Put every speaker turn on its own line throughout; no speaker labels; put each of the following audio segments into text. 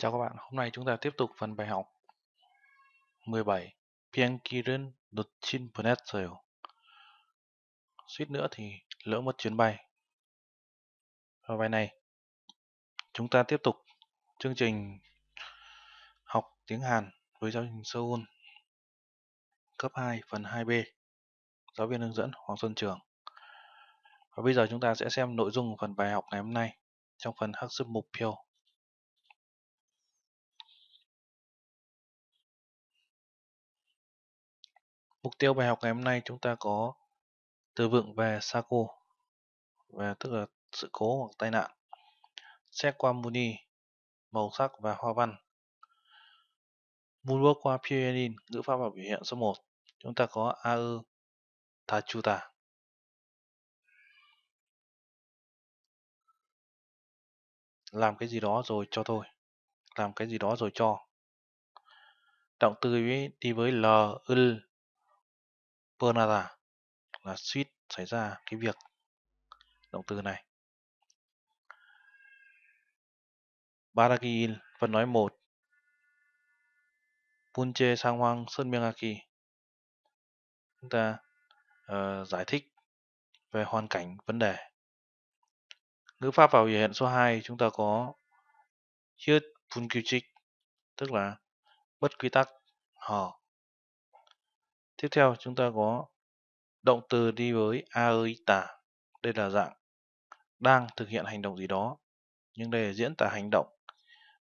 Chào các bạn, hôm nay chúng ta tiếp tục phần bài học 17 Pienkirin Dutchin Pnetzel Suýt nữa thì lỡ mất chuyến bay Và bài này chúng ta tiếp tục chương trình học tiếng Hàn với giáo trình Seoul cấp 2 phần 2B giáo viên hướng dẫn Hoàng Xuân Trường Và bây giờ chúng ta sẽ xem nội dung phần bài học ngày hôm nay trong phần hắc sức mục tiêu Mục tiêu bài học ngày hôm nay chúng ta có từ vựng về Sako và tức là sự cố hoặc tai nạn. Xét qua Muni, màu sắc và hoa văn. bước qua Pyrenin, ngữ pháp và biểu hiện số 1. Chúng ta có AU
Tachuta.
Làm cái gì đó rồi cho thôi. Làm cái gì đó rồi cho. Động từ đi với L, L Pernara là suýt xảy ra cái việc động từ này. Baragil phần nói 1 Punche Sang Hoang Sơn Miyagi Chúng ta uh, giải thích về hoàn cảnh vấn đề. Ngữ pháp vào biểu hiện số 2 chúng ta có Hiết Punkyuchik tức là bất quy tắc hò Tiếp theo chúng ta có động từ đi với aita Đây là dạng đang thực hiện hành động gì đó, nhưng đây là diễn tả hành động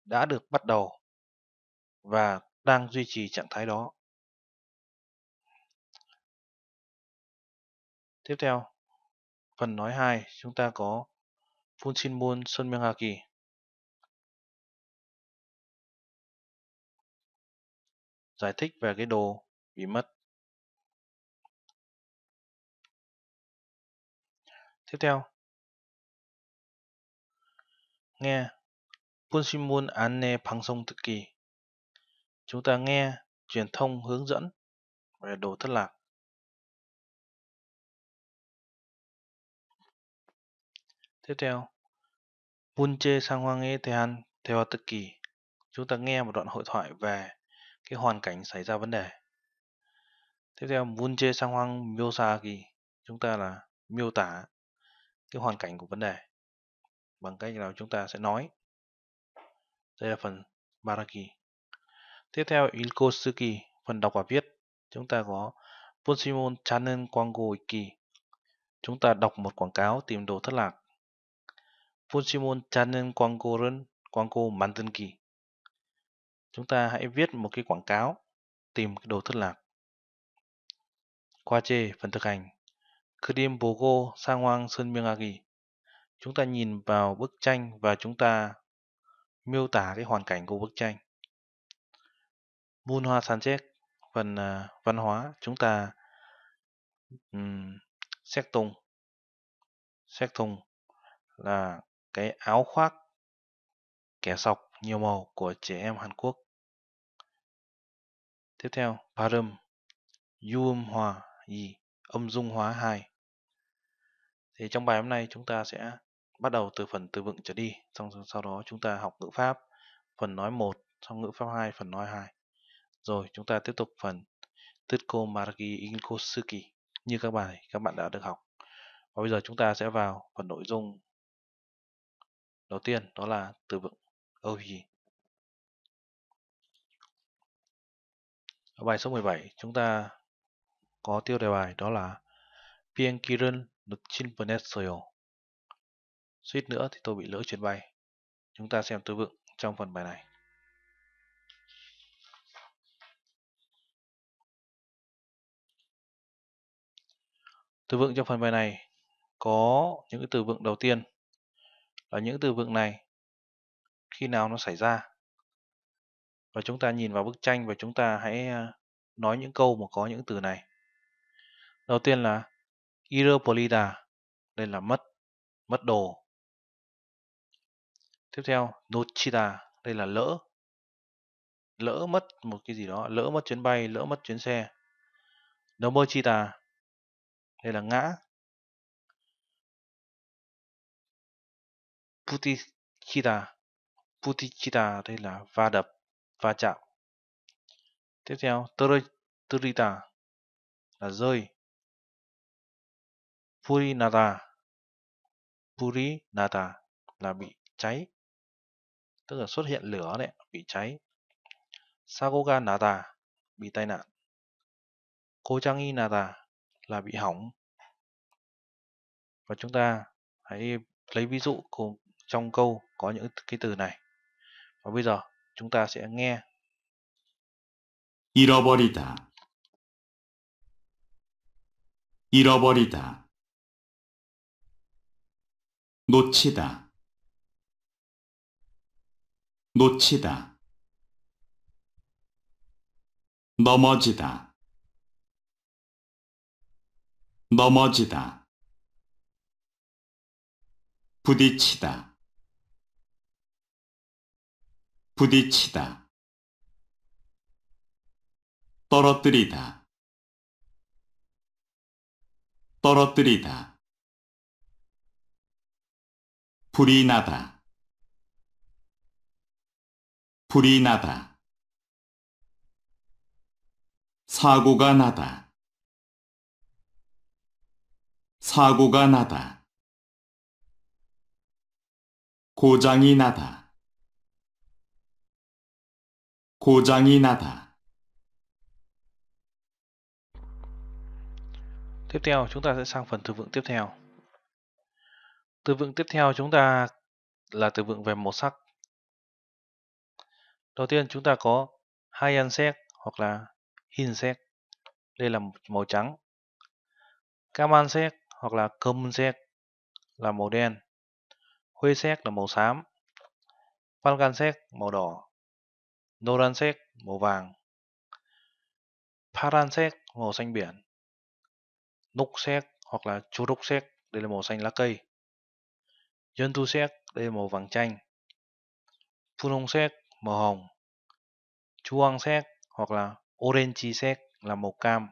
đã được bắt đầu và
đang duy trì trạng thái đó. Tiếp theo, phần nói 2 chúng ta có Funshinmun kỳ Giải thích về cái đồ bị mất. Tiếp theo.
Nghe Punsimun Anne 방송 kỳ Chúng ta nghe truyền thông hướng dẫn về đồ thất lạc. Tiếp theo, Punche theo Tehan kỳ Chúng ta nghe một đoạn hội thoại về cái hoàn cảnh xảy ra vấn đề. Tiếp theo, Punche Sangwang kỳ Chúng ta là miêu tả cái hoàn cảnh của vấn đề bằng cách nào chúng ta sẽ nói đây là phần Baraki tiếp theo Ilkosuki phần đọc và viết chúng ta có punsimon Channel Quango Iki chúng ta đọc một quảng cáo tìm đồ thất lạc Poshimon Channel Quango Run Quango Mantenki chúng ta hãy viết một cái quảng cáo tìm đồ thất lạc qua chê phần thực hành sang 그림 보고 상황 설명하기. Chúng ta nhìn vào bức tranh và chúng ta miêu tả cái hoàn cảnh của bức tranh. hoa Munhwa Sanjek, phần uh, văn hóa, chúng ta um, xét tùng. Xét thùng là cái áo khoác kẻ sọc nhiều màu của trẻ em Hàn Quốc. Tiếp theo, Parum, yum Hòa, Yi, âm dung hóa 2. Thì trong bài hôm nay chúng ta sẽ bắt đầu từ phần từ vựng trở đi, xong sau đó chúng ta học ngữ pháp phần nói 1, xong ngữ pháp 2 phần nói 2. Rồi chúng ta tiếp tục phần Tutko Margi Inkosuki như các bài các bạn đã được học. Và bây giờ chúng ta sẽ vào phần nội dung đầu tiên đó là từ vựng Oji. Ở bài số 17 chúng ta có tiêu đề bài đó là Pienkiren 놓칠 뻔했어요. Suýt nữa thì tôi bị lỡ chuyến bay. Chúng ta xem tư vựng trong phần bài này. Từ vựng trong phần bài này có những từ vựng đầu tiên là những từ vựng này khi nào nó xảy ra. Và chúng ta nhìn vào bức tranh và chúng ta hãy à, nói những câu mà có những từ này. Đầu tiên là Iropolida. Đây là mất, mất đồ. Tiếp theo, Nochida. Đây là lỡ. Lỡ mất một cái gì đó, lỡ mất chuyến bay, lỡ mất chuyến xe. Nomochita. Đây là ngã. Putichita. Putichita đây là va đập, va chạm. Tiếp theo, Turita là rơi. Puri Nada. Puri Nada là bị cháy. Tức là xuất hiện lửa đấy, bị cháy. Sagoga Nada bị tai nạn. Kojangi Nada là bị hỏng. Và chúng ta hãy lấy ví dụ cùng trong câu có những cái từ này. Và bây giờ chúng ta sẽ nghe. 잃어버리다
잃어버리다 놓치다 놓치다 넘어지다 넘어지다 부딪히다 부딪히다 떨어뜨리다 떨어뜨리다 불이 나다 불이 나다 사고가 나다 사고가 나다 고장이 나다 고장이 나다
Tiếp theo chúng ta sẽ sang phần từ vựng tiếp theo Từ vựng tiếp theo chúng ta là từ vựng về màu sắc. Đầu tiên chúng ta có hai xét hoặc là xét. Đây là màu trắng. xét hoặc là xét là màu đen. xét là màu xám. Phan xét màu đỏ. xét màu vàng. Paran xét màu xanh biển. Núc xét hoặc là xét đây là màu xanh lá cây Dân tu séc đây màu vàng chanh. Phun hông séc màu hồng. Chuang séc hoặc là orange séc là màu cam.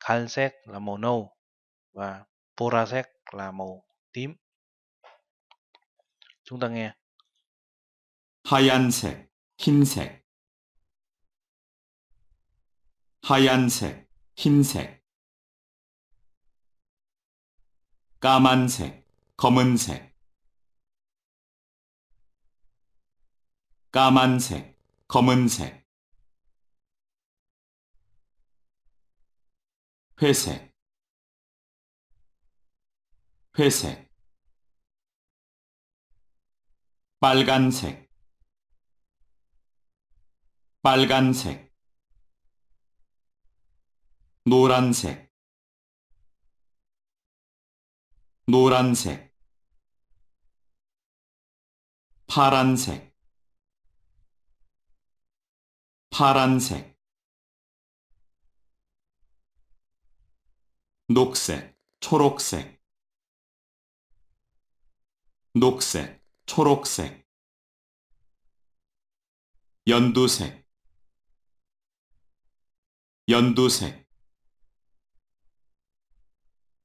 khăn séc là màu nâu và pora séc là màu tím. Chúng ta nghe.
하얀색, 흰색. 하얀색, 흰색. 까만색. 검은색 까만색 검은색 회색 회색 빨간색 빨간색 노란색 노란색 파란색 파란색 녹색 초록색 녹색 초록색 연두색 연두색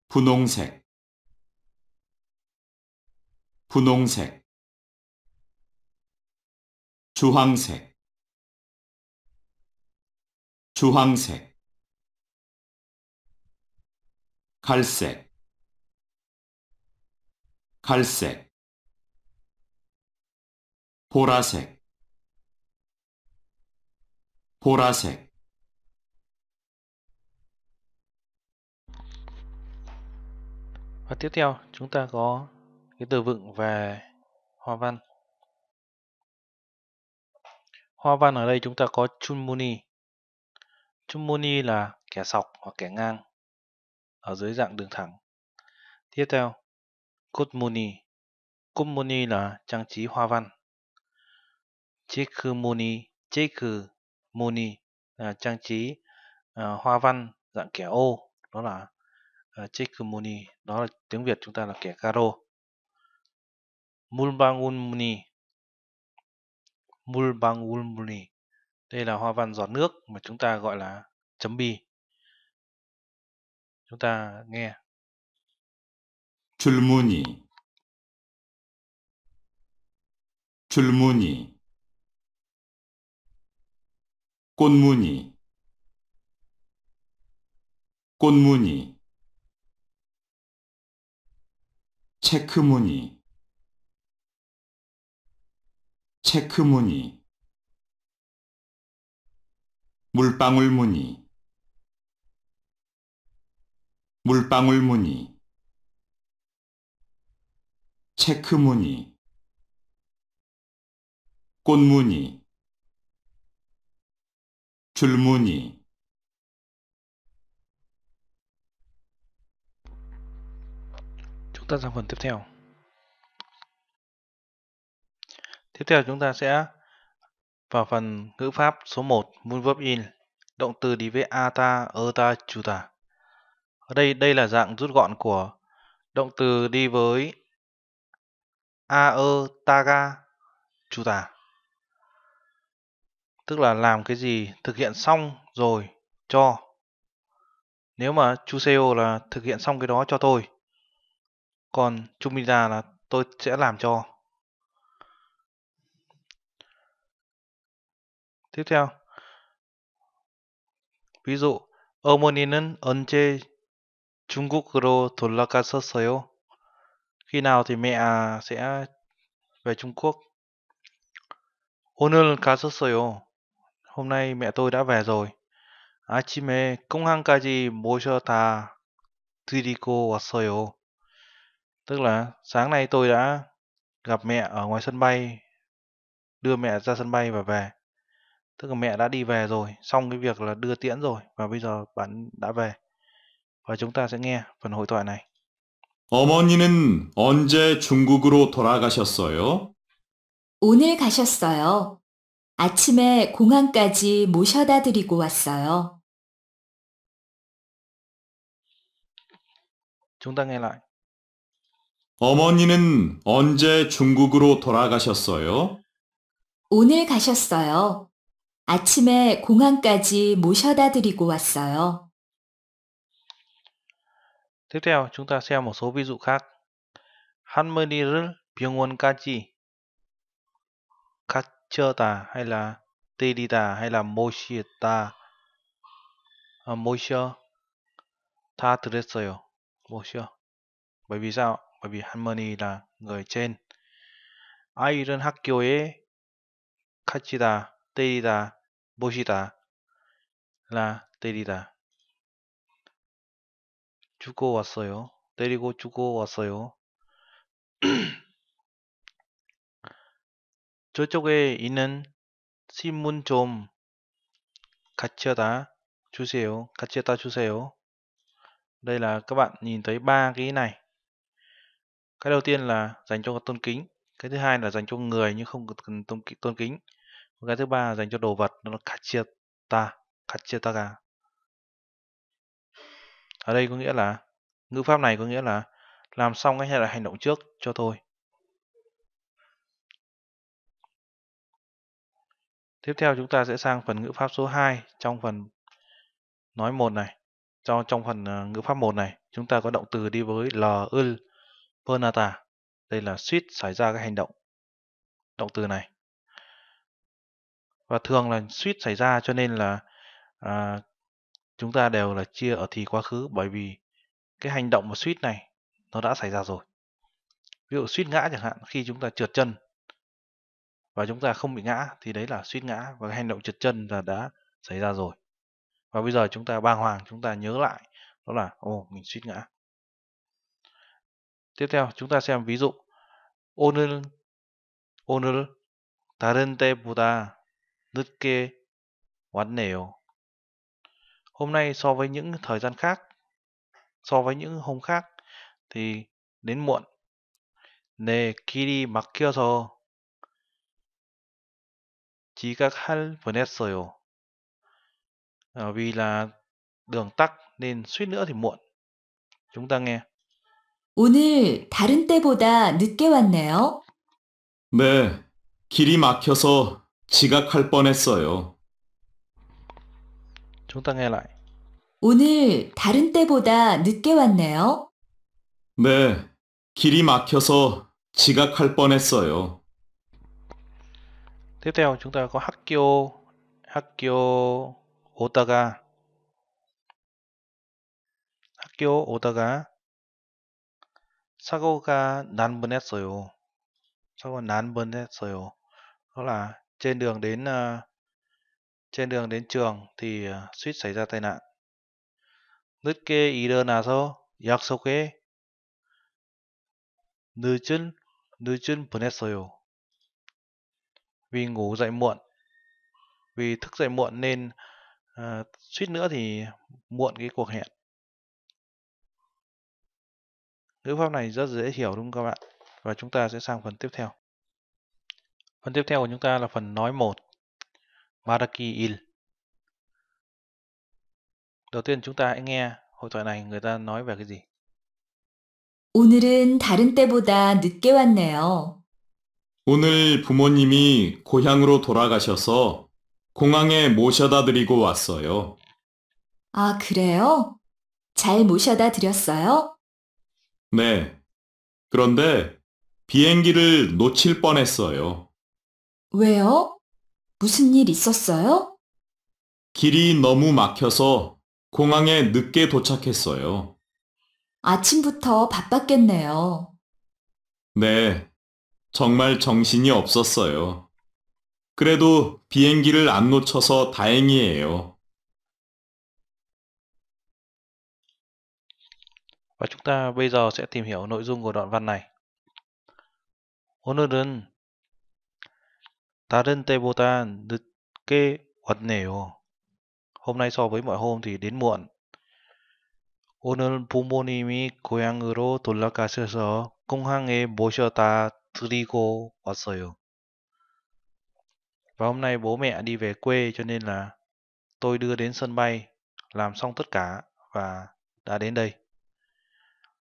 분홍색 분홍색 주황색 주황색 갈색 갈색 보라색 보라색
Và tiếp theo chúng ta có cái từ vựng về hoa văn Hoa văn ở đây chúng ta có Chunmuni. Chunmuni là kẻ sọc hoặc kẻ ngang ở dưới dạng đường thẳng. Tiếp theo, Kutmuni. Kutmuni là trang trí hoa văn. Chikumuni, Chikumuni là trang trí uh, hoa văn dạng kẻ ô, đó là uh, đó là tiếng Việt chúng ta là kẻ caro. Mulbangunmuni Mulbanguldni. Đây là hoa văn giọt nước mà chúng ta gọi là chấm bi. Chúng
ta nghe. Chulmuni. Chulmuni. 꽃무늬 꽃무늬 체크무늬 체크무늬 물방울 무늬 물방울 무늬 체크 무늬 꽃 무늬 줄 무늬
적단상 건듭 세요 Tiếp theo chúng ta sẽ vào phần ngữ pháp số 1 moon verb in động từ đi với ata ata chuta ở đây đây là dạng rút gọn của động từ đi với a ơ e, taga chuta tức là làm cái gì thực hiện xong rồi cho nếu mà chuseo là thực hiện xong cái đó cho tôi còn chumida là tôi sẽ làm cho tiếp theo. Ví dụ, 어머니는 언제 중국으로 돌아가셨어요? Khi nào thì mẹ sẽ về Trung Quốc? 오늘 가셨어요. Hôm nay mẹ tôi đã về rồi. 아침에 공항까지 모셔다 드리고 왔어요. Tức là sáng nay tôi đã gặp mẹ ở ngoài sân bay, đưa mẹ ra sân bay và về. tức là mẹ đã đi về rồi xong cái việc là đưa tiễn rồi và bây giờ bạn đã về và chúng ta sẽ nghe phần hội thoại này
어머니는 언제 중국으로 돌아가셨어요?
오늘 가셨어요. 아침에 공항까지
모셔다 드리고 왔어요.
chúng ta nghe lại
어머니는 언제
중국으로 돌아가셨어요?
오늘 가셨어요. 아침에 공항까지 모셔다 드리고 왔어요.
Tiếp theo chúng ta xem một số ví dụ khác. 할머니를 병원까지 갇혀다 hay là 데리다 hay là 모시다 à, 모셔 다 드렸어요. 모셔. Bởi vì sao? Bởi vì 할머니 là người trên. 아이는 학교에 갇히다, 때리다 보시다 라 때리다 주고 왔어요 때리고 주고 왔어요 저쪽에 있는 신문 좀 갖춰다 주세요 갖춰다 주세요 đây là các bạn nhìn thấy ba cái này cái đầu tiên là dành cho tôn kính cái thứ hai là dành cho người nhưng không cần tôn kính con gái thứ ba dành cho đồ vật nó là kachita, kachitaga. Ở đây có nghĩa là ngữ pháp này có nghĩa là làm xong hay là hành động trước cho tôi. Tiếp theo chúng ta sẽ sang phần ngữ pháp số 2 trong phần nói một này. cho trong phần ờ, ngữ pháp một này, chúng ta có động từ đi với l l pernata. Đây là suýt xảy ra cái hành động. Động từ này và thường là suýt xảy ra cho nên là à, chúng ta đều là chia ở thì quá khứ bởi vì cái hành động mà suýt này nó đã xảy ra rồi ví dụ suýt ngã chẳng hạn khi chúng ta trượt chân và chúng ta không bị ngã thì đấy là suýt ngã và cái hành động trượt chân là đã xảy ra rồi và bây giờ chúng ta bàng hoàng chúng ta nhớ lại đó là ồ oh, mình suýt ngã tiếp theo chúng ta xem ví dụ 오늘 오늘 다른 때보다 늦게 왔네요. Hôm nay so với những thời gian khác, so với những hôm khác thì đến muộn. 네, 길이 막혀서 지각할 뻔했어요. À, vì là đường tắc nên suýt nữa thì muộn. Chúng ta nghe.
오늘 다른 때보다 늦게 왔네요.
네, 길이 막혀서 지각할 뻔했어요. c h 해라 g
오늘 다른 때보다 늦게 왔네요.
네, 길이 막혀서 지각할 뻔했어요.
Tiếp t 하고 학교, 학교 오다가 학교 오다가 사고가 난 뻔했어요. 사고 난 뻔했어요. 그러나 Trên đường đến ờ, trên đường đến trường thì ờ, suýt xảy ra tai nạn. nứt ý đơn 늦게 일어나서 약속에 늦은 늦은 보냈어요. Vì ngủ dậy muộn, vì thức dậy muộn nên à, suýt nữa thì muộn cái cuộc hẹn. Ngữ pháp này rất dễ hiểu đúng không các bạn? Và chúng ta sẽ sang phần tiếp theo. Phần tiếp theo của chúng ta là phần nói 1, Maraki Il. Đầu tiên chúng ta hãy nghe hội thoại này người ta nói về cái gì.
오늘은 다른 때보다 늦게 왔네요.
오늘 부모님이 고향으로 돌아가셔서 공항에 모셔다 드리고 왔어요.
아, 그래요? 잘 모셔다 드렸어요?
네. 그런데 비행기를 놓칠 뻔했어요.
왜요? 무슨 일 있었어요?
길이 너무 막혀서 공항에 늦게 도착했어요.
아침부터 바빴겠네요.
네, 정말 정신이 없었어요. 그래도 비행기를 안 놓쳐서
다행이에요. v chúng ta bây giờ sẽ tìm hiểu nội dung của đoạn văn này. 오늘은 다른 때보다 늦게 왔네요. hôm nay so với mọi hôm thì đến muộn. 오늘 부모님이 고향으로 돌아가셔서 공항에 모셔다 드리고 왔어요. Và hôm nay bố mẹ đi về quê cho nên là tôi đưa đến sân bay, làm xong tất cả và đã đến đây.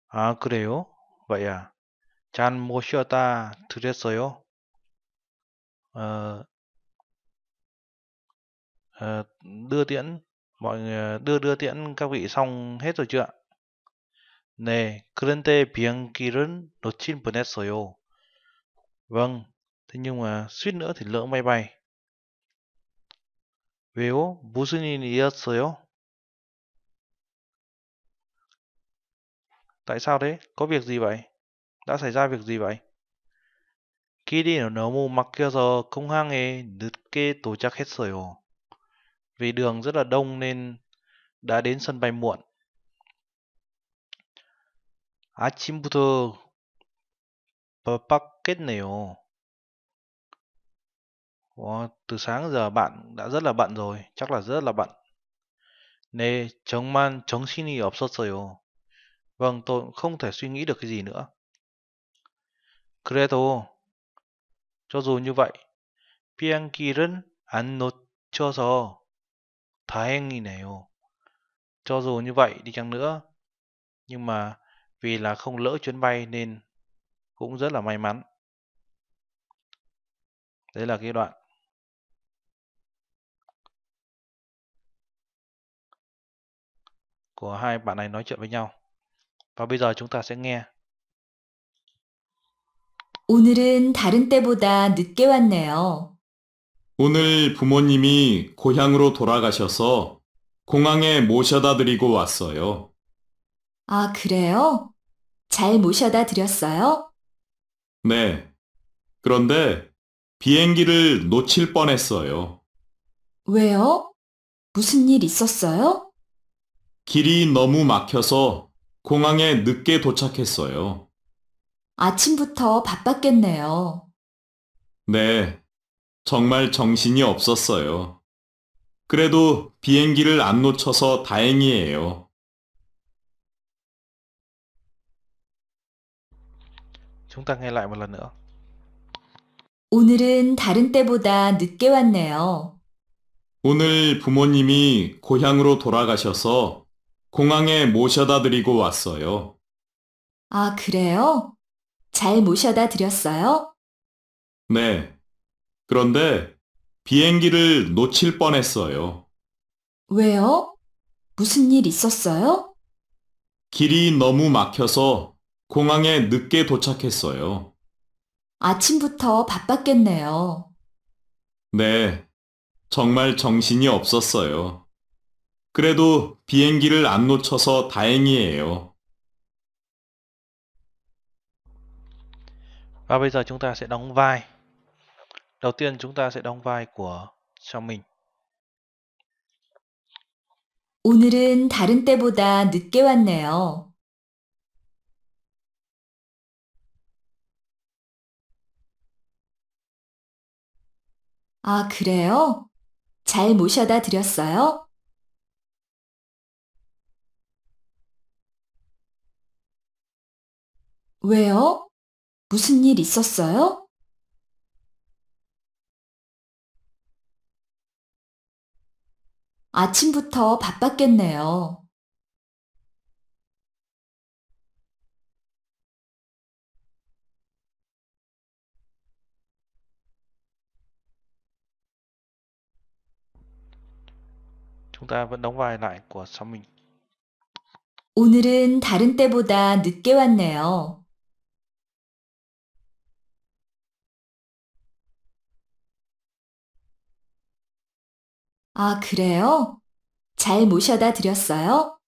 À, 그래요? Vậy à? 잘 모셔다 드렸어요? à, à, đưa tiễn mọi người đưa đưa tiễn các vị xong hết rồi chưa ạ? 네, 그런데 비행기는 놓칠 뻔했어요. Vâng, thế nhưng mà suýt nữa thì lỡ máy bay. 왜요? 무슨 일이었어요? Tại sao thế? Có việc gì vậy? Đã xảy ra việc gì vậy? 길이 너무 막혀서 공항에 늦게 도착했어요. Vì đường rất là đông nên đã đến sân bay muộn. 아침부터 바빴겠네요. Wow, từ sáng giờ bạn đã rất là bận rồi, chắc là rất là bận. 네, 정말 정신이 없었어요. Vâng, tôi không thể suy nghĩ được cái gì nữa. 그래도 cho dù như vậy, 비행기를 안 놓쳐서 다행이네요. Cho dù như vậy đi chăng nữa, nhưng mà vì là không lỡ chuyến bay nên cũng rất là may mắn. Đấy là cái đoạn. của hai bạn này nói chuyện với nhau. Và bây giờ chúng ta sẽ nghe
오늘은 다른 때보다 늦게 왔네요.
오늘 부모님이 고향으로
돌아가셔서 공항에 모셔다 드리고 왔어요.
아, 그래요? 잘 모셔다 드렸어요?
네. 그런데 비행기를 놓칠 뻔했어요.
왜요? 무슨 일 있었어요?
길이 너무 막혀서 공항에 늦게 도착했어요.
아침부터 바빴겠네요.
네, 정말 정신이 없었어요. 그래도 비행기를 안 놓쳐서 다행이에요.
오늘은 다른 때보다 늦게 왔네요.
오늘
부모님이 고향으로 돌아가셔서 공항에 모셔다 드리고 왔어요.
아, 그래요? 잘 모셔다 드렸어요?
네. 그런데 비행기를 놓칠 뻔했어요.
왜요? 무슨 일 있었어요?
길이 너무 막혀서 공항에 늦게 도착했어요.
아침부터 바빴겠네요.
네. 정말 정신이 없었어요. 그래도 비행기를 안 놓쳐서 다행이에요.
Và bây giờ chúng ta sẽ đóng vai. Đầu tiên chúng ta sẽ đóng vai của cho mình.
오늘은 다른 때보다 늦게 왔네요.
아, 그래요? 잘 모셔다 드렸어요? 왜요? 무슨 일 있었어요? 아침부터 바빴겠네요.
Chúng ta vẫn đóng vai lại của xóm mình.
오늘은 다른 때보다 늦게 왔네요.
아, 그래요? 잘 모셔다 드렸어요?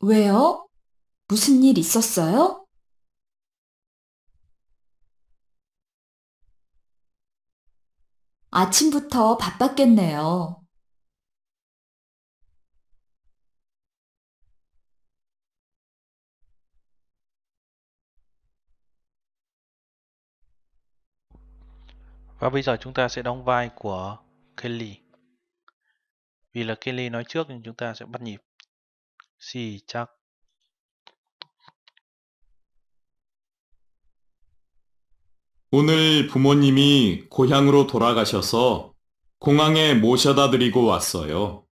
왜요? 무슨 일 있었어요? 아침부터 바빴겠네요.
Và bây giờ chúng ta sẽ đóng vai của Kelly. Vì là Kelly nói trước nên chúng ta sẽ bắt nhịp. 시작.
오늘 부모님이 고향으로 돌아가셔서 공항에 모셔다 드리고
왔어요.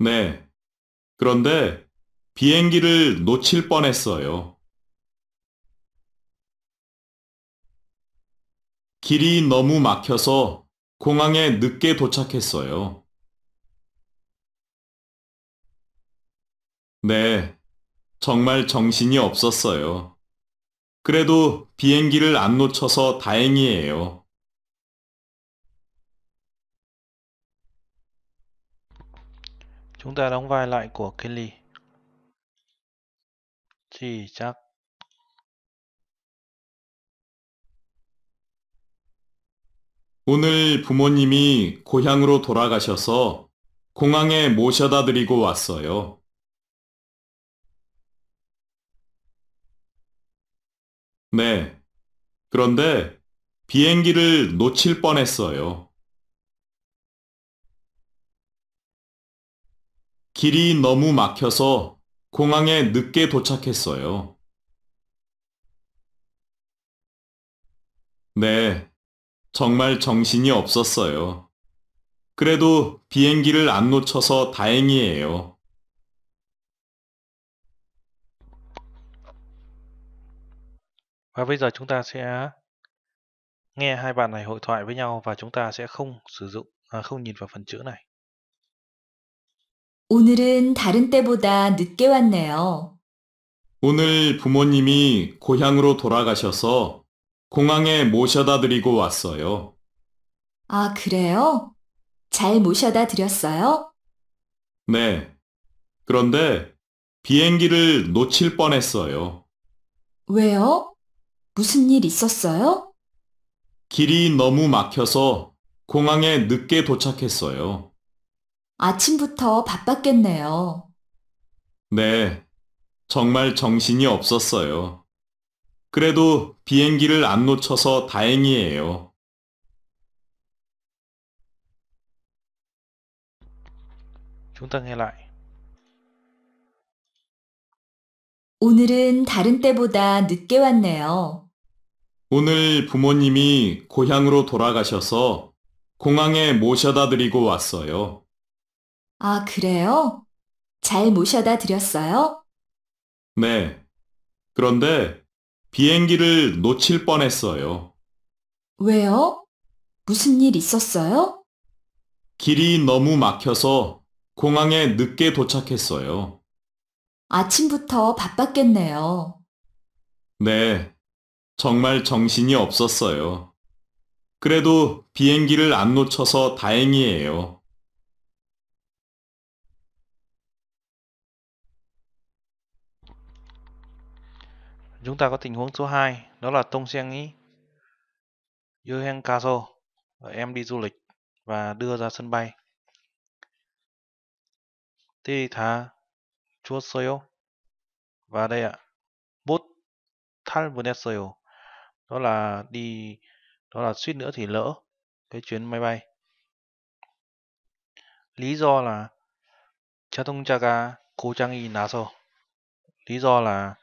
네. 그런데 비행기를 놓칠 뻔했어요.
길이 너무 막혀서 공항에 늦게 도착했어요. 네, 정말
정신이 없었어요. 그래도 비행기를 안 놓쳐서 다행이에요. Chúng ta đóng vai lại của Kelly.
Chỉ chắc
오늘 부모님이 고향으로 돌아가셔서 공항에 모셔다 드리고 왔어요. 네. 그런데 비행기를 놓칠 뻔했어요.
길이 너무 막혀서 공항에 늦게 도착했어요. 네. 정말 정신이 없었어요. 그래도 비행기를 안
놓쳐서 다행이에요.
Và bây giờ chúng ta sẽ nghe hai bạn này hội thoại với nhau và chúng ta sẽ không sử dụng à, không nhìn vào phần chữ này.
오늘은 다른 때보다 늦게 왔네요.
오늘 부모님이 고향으로 돌아가셔서 공항에 모셔다 드리고 왔어요.
아, 그래요? 잘 모셔다 드렸어요?
네. 그런데 비행기를 놓칠 뻔했어요.
왜요? 무슨 일 있었어요?
길이 너무 막혀서 공항에 늦게 도착했어요.
아침부터 바빴겠네요.
네. 정말 정신이 없었어요. 그래도 비행기를 안 놓쳐서 다행이에요.
오늘은 다른 때보다 늦게 왔네요.
오늘 부모님이 고향으로 돌아가셔서 공항에 모셔다 드리고 왔어요.
아, 그래요? 잘 모셔다 드렸어요?
네. 그런데 비행기를 놓칠 뻔했어요.
왜요? 무슨 일 있었어요?
길이 너무 막혀서 공항에 늦게 도착했어요.
아침부터 바빴겠네요.
네, 정말 정신이 없었어요.
그래도 비행기를 안 놓쳐서 다행이에요.
Chúng ta có tình huống số 2, đó là Tông Sen Nghĩ, Yuhen Kaso, em đi du lịch và đưa ra sân bay. Thì thả chuột soyo. Và đây ạ, bút 탈 보냈어요. Đó là đi, đó là suýt nữa thì lỡ cái chuyến máy bay. Lý do là cha cha 자동차가 고장이 나서 lý do là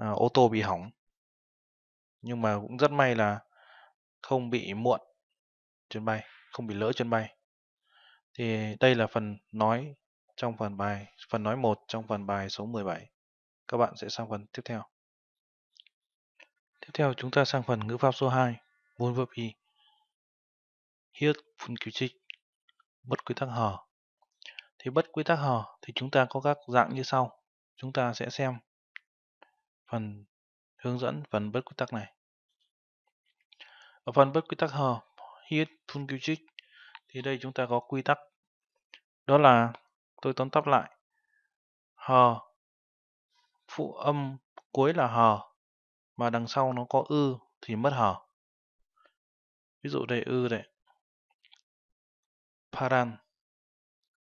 Ờ, ô tô bị hỏng nhưng mà cũng rất may là không bị muộn chuyến bay không bị lỡ chuyến bay thì đây là phần nói trong phần bài phần nói 1 trong phần bài số 17 các bạn sẽ sang phần tiếp theo tiếp theo chúng ta sang phần ngữ pháp số 2 vốn verb y hiết phun cứu trích bất quy tắc hờ thì bất quy tắc hờ thì chúng ta có các dạng như sau chúng ta sẽ xem phần hướng dẫn phần bất quy tắc này. Ở phần bất quy tắc hờ hiết phun Hit Fungitric thì đây chúng ta có quy tắc đó là tôi tóm tắt lại hờ phụ âm cuối là hờ mà đằng sau nó có ư thì mất hờ Ví dụ đây ư đây. Paran.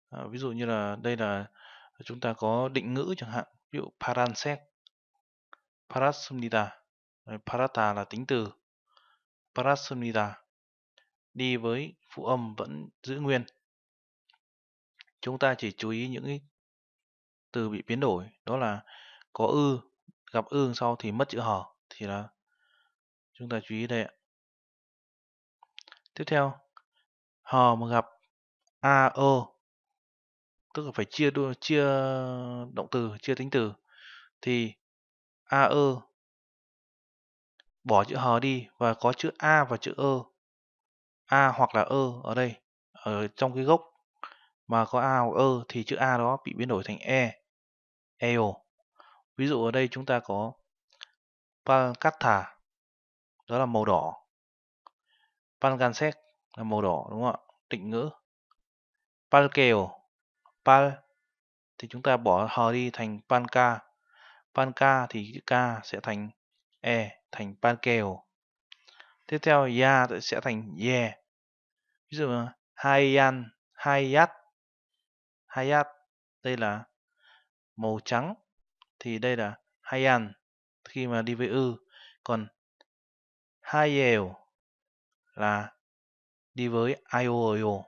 À, ví dụ như là đây là chúng ta có định ngữ chẳng hạn, ví dụ paransec 받았습니다. Parata là tính từ. 받았습니다. Đi với phụ âm vẫn giữ nguyên. Chúng ta chỉ chú ý những cái từ bị biến đổi. Đó là có ư, gặp ư sau thì mất chữ hở. Thì là chúng ta chú ý đây ạ. Tiếp theo, hò mà gặp a ơ tức là phải chia chia động từ chia tính từ thì a ơ. Bỏ chữ hờ đi và có chữ a và chữ ơ. A hoặc là ơ ở đây, ở trong cái gốc mà có a hoặc ơ thì chữ a đó bị biến đổi thành e. Eo. Ví dụ ở đây chúng ta có Pankatha đó là màu đỏ. Pangansek là màu đỏ đúng không ạ? Tịnh ngữ. Palkeo, pal thì chúng ta bỏ hờ đi thành panka panca thì chữ k sẽ thành e thành Pan pankeo tiếp theo ya sẽ thành ye ví dụ Hai Hai hayan Hai hayat đây là màu trắng thì đây là Hai hayan khi mà đi với ư còn Hai hayel là đi với ioio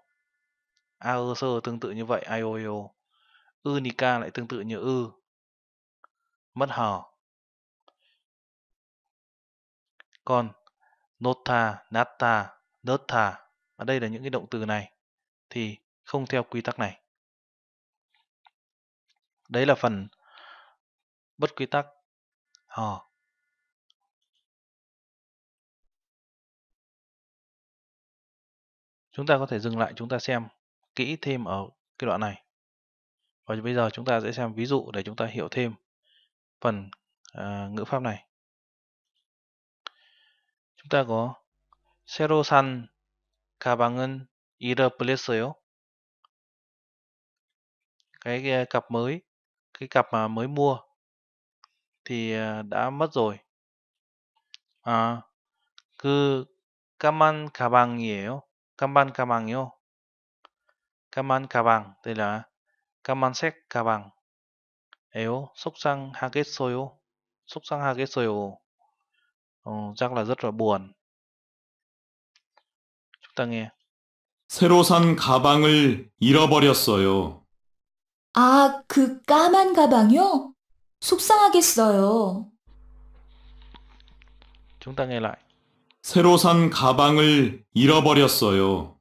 aoso tương tự như vậy ioio unica lại tương tự như ư mất hò, Còn nota, nata, nota ở đây là những cái động từ này thì không theo quy tắc này. Đấy là phần bất quy tắc hò. Chúng ta có thể dừng lại chúng ta xem kỹ thêm ở cái đoạn này. Và bây giờ chúng ta sẽ xem ví dụ để chúng ta hiểu thêm phần à, ngữ pháp này. Chúng ta có 새로 산 가방은 잃어버렸어요. Cái, cái cặp mới, cái cặp mà mới mua thì ờ, đã mất rồi. À, 그 까만 가방이에요. 까만 가방이요. 까만 가방, tức là 까만색 가방. 에요 속상하겠어요 속상하겠어요 어, chắc là rất là buồn chúng ta nghe
새로 산 가방을 잃어버렸어요.
아, 그 까만 가방이요? 속상하겠어요.
chúng ta nghe lại 새로 산 가방을 잃어버렸어요.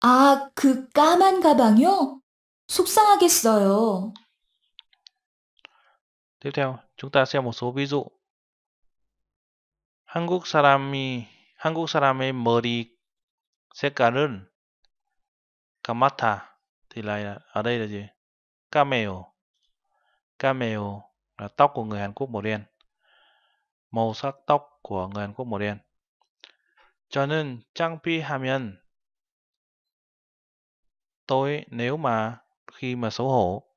아, 그 까만 가방이요? 속상하겠어요.
Tiếp theo, chúng ta xem một số ví dụ. 한국 사람이 한국 사람의 머리 색깔은 까맣다. thì là ở đây là gì? Cameo. Cameo là tóc của người Hàn Quốc màu đen. Màu sắc tóc của người Hàn Quốc màu đen. 저는 하면 tôi nếu mà khi mà xấu hổ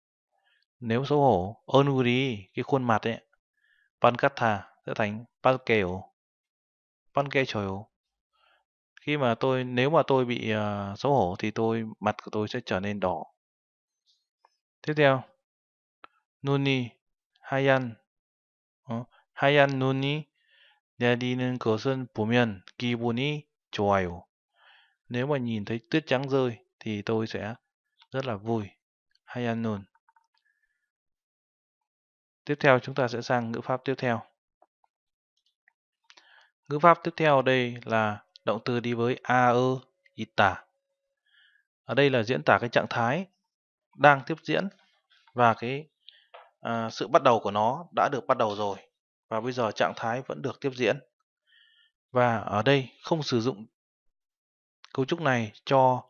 nếu xấu hổ, onuri, cái khuôn mặt ấy, pankatha sẽ thành pankeo, pankechoyo. Khi mà tôi, nếu mà tôi bị uh, xấu hổ thì tôi, mặt của tôi sẽ trở nên đỏ. Tiếp theo, nuni 하얀 어, 하얀 눈이 내리는 것은 보면 기분이 좋아요. Nếu mà nhìn thấy tuyết trắng rơi thì tôi sẽ rất là vui. Hayan nun. Tiếp theo chúng ta sẽ sang ngữ pháp tiếp theo. Ngữ pháp tiếp theo đây là động từ đi với a ơ ita. Ở đây là diễn tả cái trạng thái đang tiếp diễn và cái à, sự bắt đầu của nó đã được bắt đầu rồi và bây giờ trạng thái vẫn được tiếp diễn. Và ở đây không sử dụng cấu trúc này cho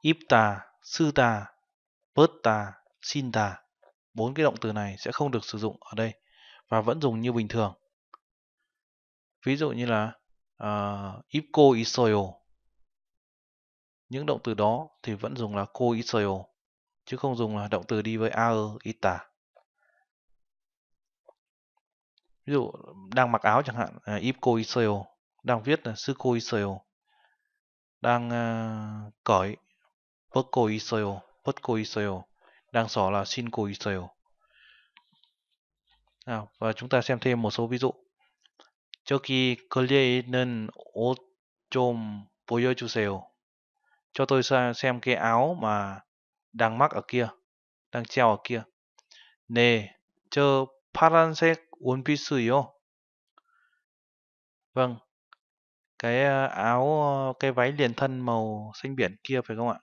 ipta, sư tà, pớt tà, xin tà bốn cái động từ này sẽ không được sử dụng ở đây và vẫn dùng như bình thường. Ví dụ như là uh, ipco isoyo. Những động từ đó thì vẫn dùng là ko isoyo chứ không dùng là động từ đi với ae ita. Ví dụ đang mặc áo chẳng hạn uh, ipco isoyo, đang viết là suko isoyo. Đang uh, cởi poko isoyo, poko isoyo đang xỏ là single Israel. À, và chúng ta xem thêm một số ví dụ. Cho 걸려 있는 옷좀 보여주세요. Cho tôi xem cái áo mà đang mắc ở kia, đang treo ở kia. 네, 저 파란색 원피스요. Vâng, cái à, áo, cái váy liền thân màu xanh biển kia phải không ạ?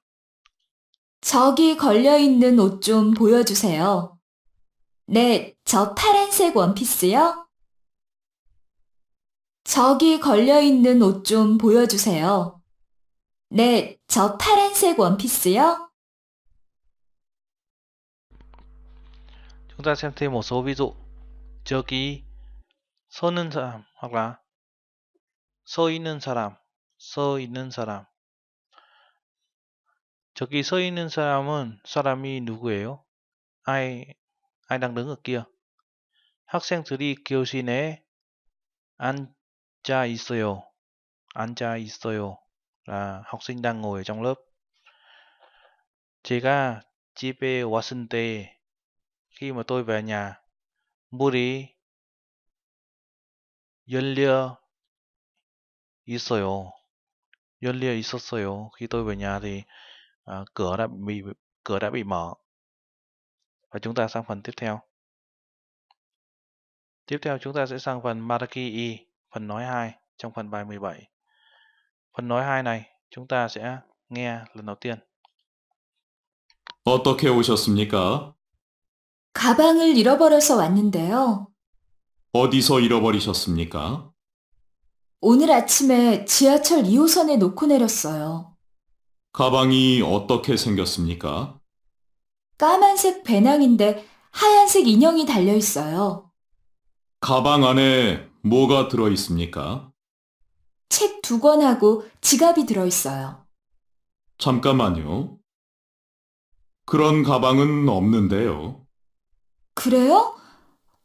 저기 걸려있는 옷 좀 보여주세요. 네, 저 파란색 원피스요? 저기 걸려있는 옷 좀 보여주세요. 네, 저 파란색 원피스요?
Chúng ta x 저기 서는 사람 h o 서 있는 사람, 서 있는 사람 저기 서 있는 사람은 사람이 누구예요? Ai, ai đang đứng ở kia? 학생들이 교실에 앉아 있어요. 앉아 있어요. là học sinh đang ngồi ở trong lớp. 제가 집에 왔을 때 khi mà tôi về nhà 물이 열려 있어요. 열려 있었어요. khi tôi về nhà thì à, cửa đã bị cửa đã bị mở và chúng ta sang phần tiếp theo tiếp theo chúng ta sẽ sang phần Maraki E phần nói 2 trong phần bài 17 phần nói 2 này chúng ta sẽ nghe lần đầu tiên 어떻게 오셨습니까?
가방을 잃어버려서 왔는데요.
어디서 잃어버리셨습니까?
오늘 아침에 지하철 2호선에 놓고 내렸어요.
가방이 어떻게 생겼습니까?
까만색 배낭인데 하얀색 인형이 달려 있어요.
가방 안에 뭐가 들어 있습니까?
책 두 권하고 지갑이 들어 있어요.
잠깐만요. 그런 가방은 없는데요.
그래요?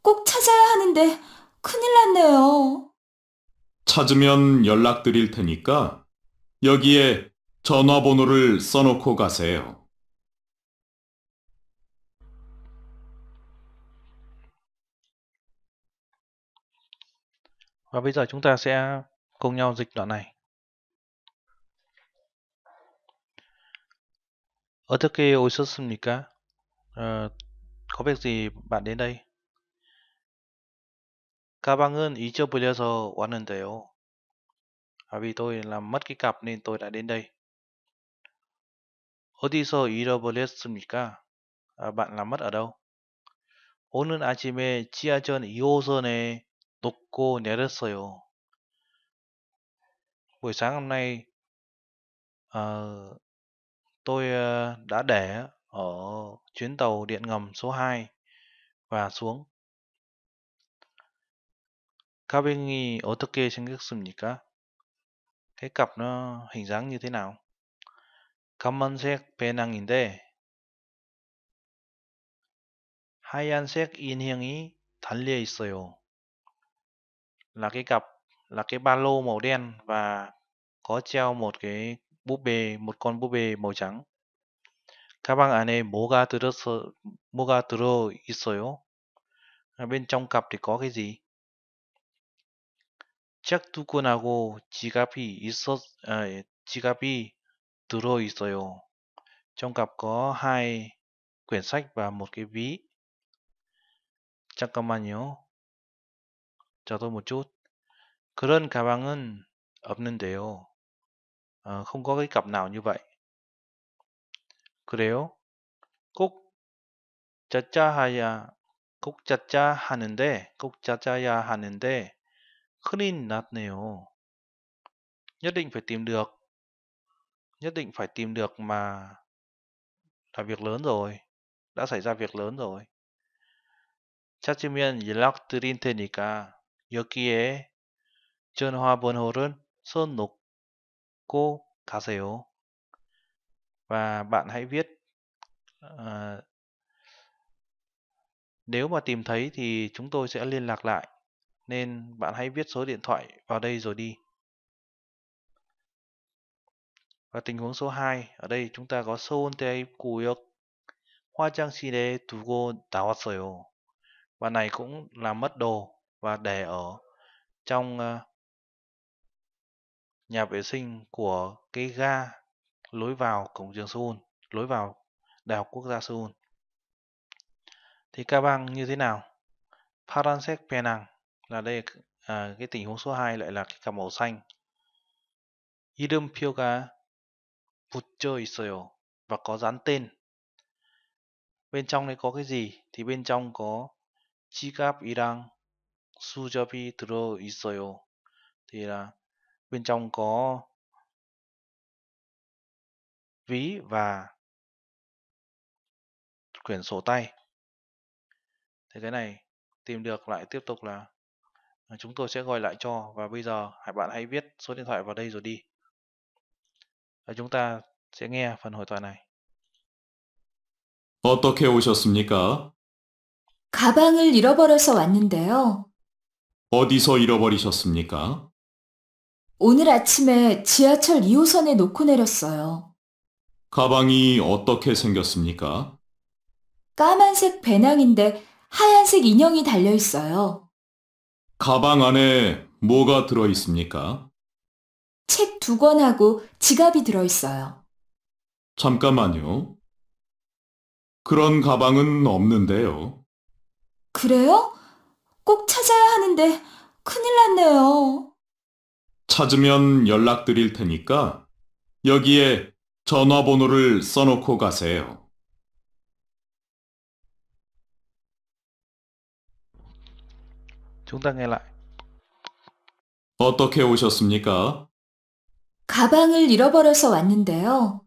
꼭 찾아야 하는데 큰일 났네요.
찾으면 연락드릴 테니까 여기에 전화번호를 써놓고 가세요.
Và bây giờ chúng ta sẽ cùng nhau dịch đoạn này. 어떻게 오셨습니까? 어, có việc gì bạn đến đây? 가방은 잊어버려서 왔는데요. À, vì tôi làm mất cái cặp nên tôi đã đến đây. 어디서 잃어버렸습니까? À, bạn làm mất ở đâu? 오늘 아침에 지하철 2호선에 놓고 내렸어요. Buổi sáng hôm nay uh, tôi ờ, đã để ở chuyến tàu điện ngầm số 2 và xuống. 가방이 어떻게 생겼습니까? Cái cặp nó hình dáng như thế nào? 검은색 배낭인데 하얀색 인형이 달려 있어요. Là cái cặp, là cái ba lô màu đen và có treo một cái búp bê, một con búp bê màu trắng. 가방 안에 뭐가 들어서 뭐가 들어 있어요? À, bên trong cặp thì có cái gì? 짝두근하고 지갑이 있었 아, 지갑이 들어 Trong cặp có hai quyển sách và một cái ví. 잠깐만요. Chờ tôi một chút. 그런 가방은 없는데요. À, không có cái cặp nào như vậy. 그래요? 꼭 찾아야 꼭 찾자 하는데 꼭 찾아야 하는데 큰일 났네요. Nhất định phải tìm được nhất định phải tìm được mà là việc lớn rồi, đã xảy ra việc lớn rồi. 찾으면 연락드릴 테니까 여기에 전화번호를 선 놓고 가세요. Và bạn hãy viết uh, Nếu mà tìm thấy thì chúng tôi sẽ liên lạc lại. Nên bạn hãy viết số điện thoại vào đây rồi đi. Và tình huống số 2, ở đây chúng ta có 소원대 구역 화장실에 두고 나왔어요. Và này cũng là mất đồ và để ở trong ờ, nhà vệ sinh của cái ga lối vào cổng trường Seoul, lối vào Đại học Quốc gia Seoul. Thì ca băng như thế nào? Paransec Penang là đây à, cái tình huống số 2 lại là cái cặp màu xanh. Idum Pyoga 붙여 있어요 và có dán tên. Bên trong này có cái gì? Thì bên trong có 지갑이랑 수첩이 들어 있어요. Thì là bên trong có
ví và
quyển sổ tay. Thì cái này tìm được lại tiếp tục là à, chúng tôi sẽ gọi lại cho và bây giờ hãy bạn hãy viết số điện thoại vào đây rồi đi. Và chúng ta sẽ nghe phần hội thoại này.
어떻게 오셨습니까?
가방을 잃어버려서 왔는데요.
어디서 잃어버리셨습니까?
오늘 아침에 지하철 2호선에 놓고 내렸어요.
가방이 어떻게 생겼습니까?
까만색 배낭인데 하얀색 인형이 달려 있어요.
가방 안에 뭐가 들어 있습니까?
책두 권하고 지갑이 들어있어요.
잠깐만요. 그런 가방은 없는데요.
그래요? 꼭 찾아야 하는데 큰일 났네요.
찾으면 연락드릴
테니까 여기에 전화번호를 써놓고 가세요. 어떻게 오셨습니까?
가방을 잃어버려서 왔는데요.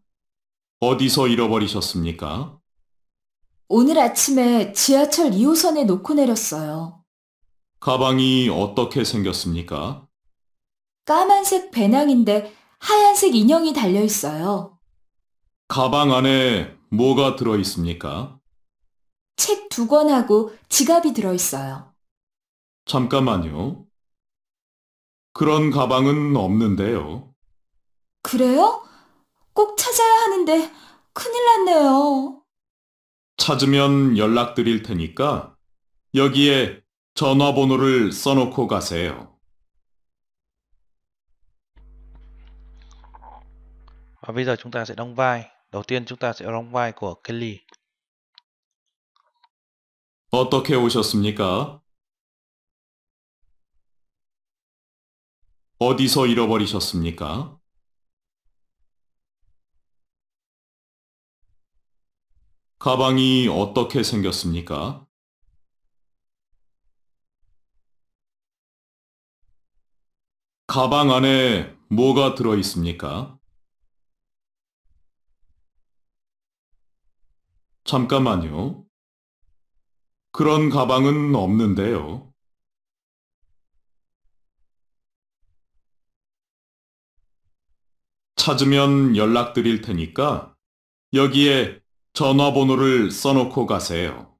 어디서 잃어버리셨습니까?
오늘 아침에 지하철 2호선에 놓고 내렸어요.
가방이 어떻게 생겼습니까?
까만색 배낭인데 하얀색 인형이 달려 있어요.
가방 안에 뭐가 들어 있습니까?
책 두 권하고 지갑이 들어 있어요.
잠깐만요. 그런 가방은 없는데요.
그래요? 꼭 찾아야 하는데 큰일 났네요.
찾으면 연락드릴 테니까 여기에 전화번호를 써놓고 가세요.
Và bây giờ chúng ta sẽ đóng vai. Đầu tiên chúng ta sẽ đóng vai của Kelly.
어떻게 오셨습니까? 어디서 잃어버리셨습니까? 가방이 어떻게 생겼습니까? 가방 안에 뭐가 들어 있습니까? 잠깐만요. 그런 가방은 없는데요. 찾으면 연락드릴 테니까 여기에 전화번호를 써놓고 가세요.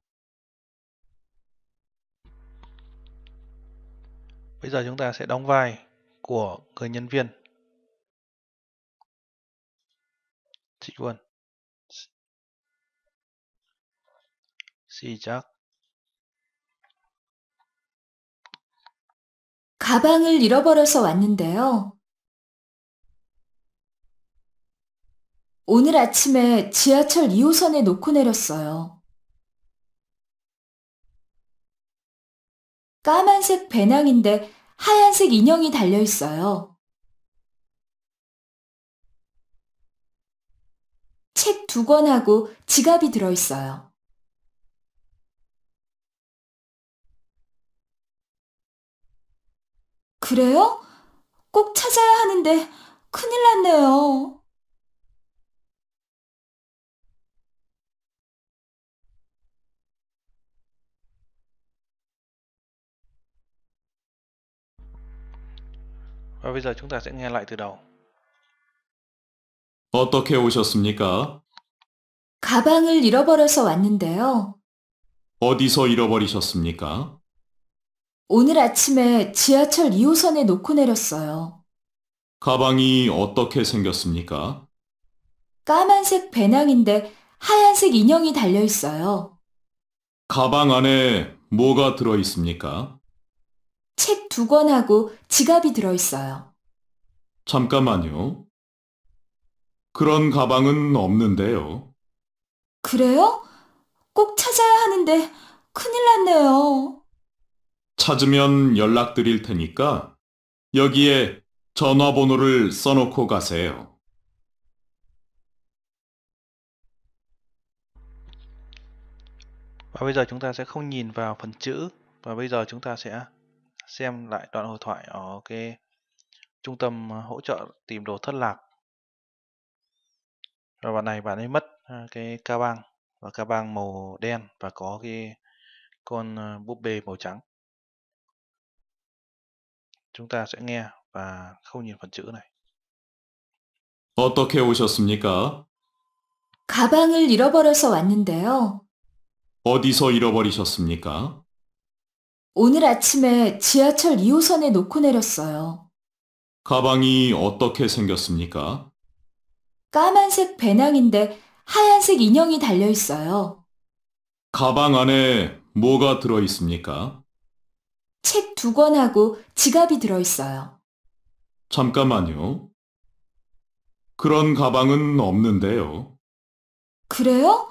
Bây giờ chúng ta sẽ đóng vai của người nhân viên. 직원 시작
가방을 잃어버려서 왔는데요. 오늘 아침에 지하철 2호선에 놓고 내렸어요. 까만색 배낭인데 하얀색 인형이 달려 있어요. 책 두 권하고 지갑이
들어있어요. 그래요? 꼭 찾아야 하는데 큰일 났네요.
Và bây giờ chúng ta sẽ nghe lại từ đầu.
어떻게 오셨습니까?
가방을 잃어버려서 왔는데요.
어디서 잃어버리셨습니까?
오늘 아침에 지하철 2호선에 놓고 내렸어요.
가방이 어떻게 생겼습니까?
까만색 배낭인데 하얀색 인형이 달려 있어요.
가방 안에 뭐가 들어 있습니까?
책두 권하고 지갑이 들어있어요.
잠깐만요. 그런 가방은 없는데요.
그래요? 꼭 찾아야 하는데 큰일 났네요.
찾으면 연락드릴 테니까 여기에 전화번호를 써놓고
가세요.
v bây giờ chúng ta sẽ không nhìn vào phần chữ và bây giờ chúng ta sẽ xem lại đoạn hội thoại ở cái trung tâm ờ, hỗ trợ tìm đồ thất lạc rồi bạn này bạn ấy mất ờ, cái ca bang và ca bang màu đen và có cái con ờ, búp bê màu trắng chúng ta sẽ nghe và không nhìn phần chữ này
어떻게 오셨습니까?
가방을 잃어버려서 왔는데요.
어디서 잃어버리셨습니까?
오늘 아침에 지하철 2호선에 놓고 내렸어요.
가방이 어떻게 생겼습니까?
까만색 배낭인데 하얀색 인형이 달려 있어요.
가방 안에 뭐가 들어 있습니까?
책 두 권하고 지갑이 들어 있어요.
잠깐만요. 그런 가방은 없는데요.
그래요?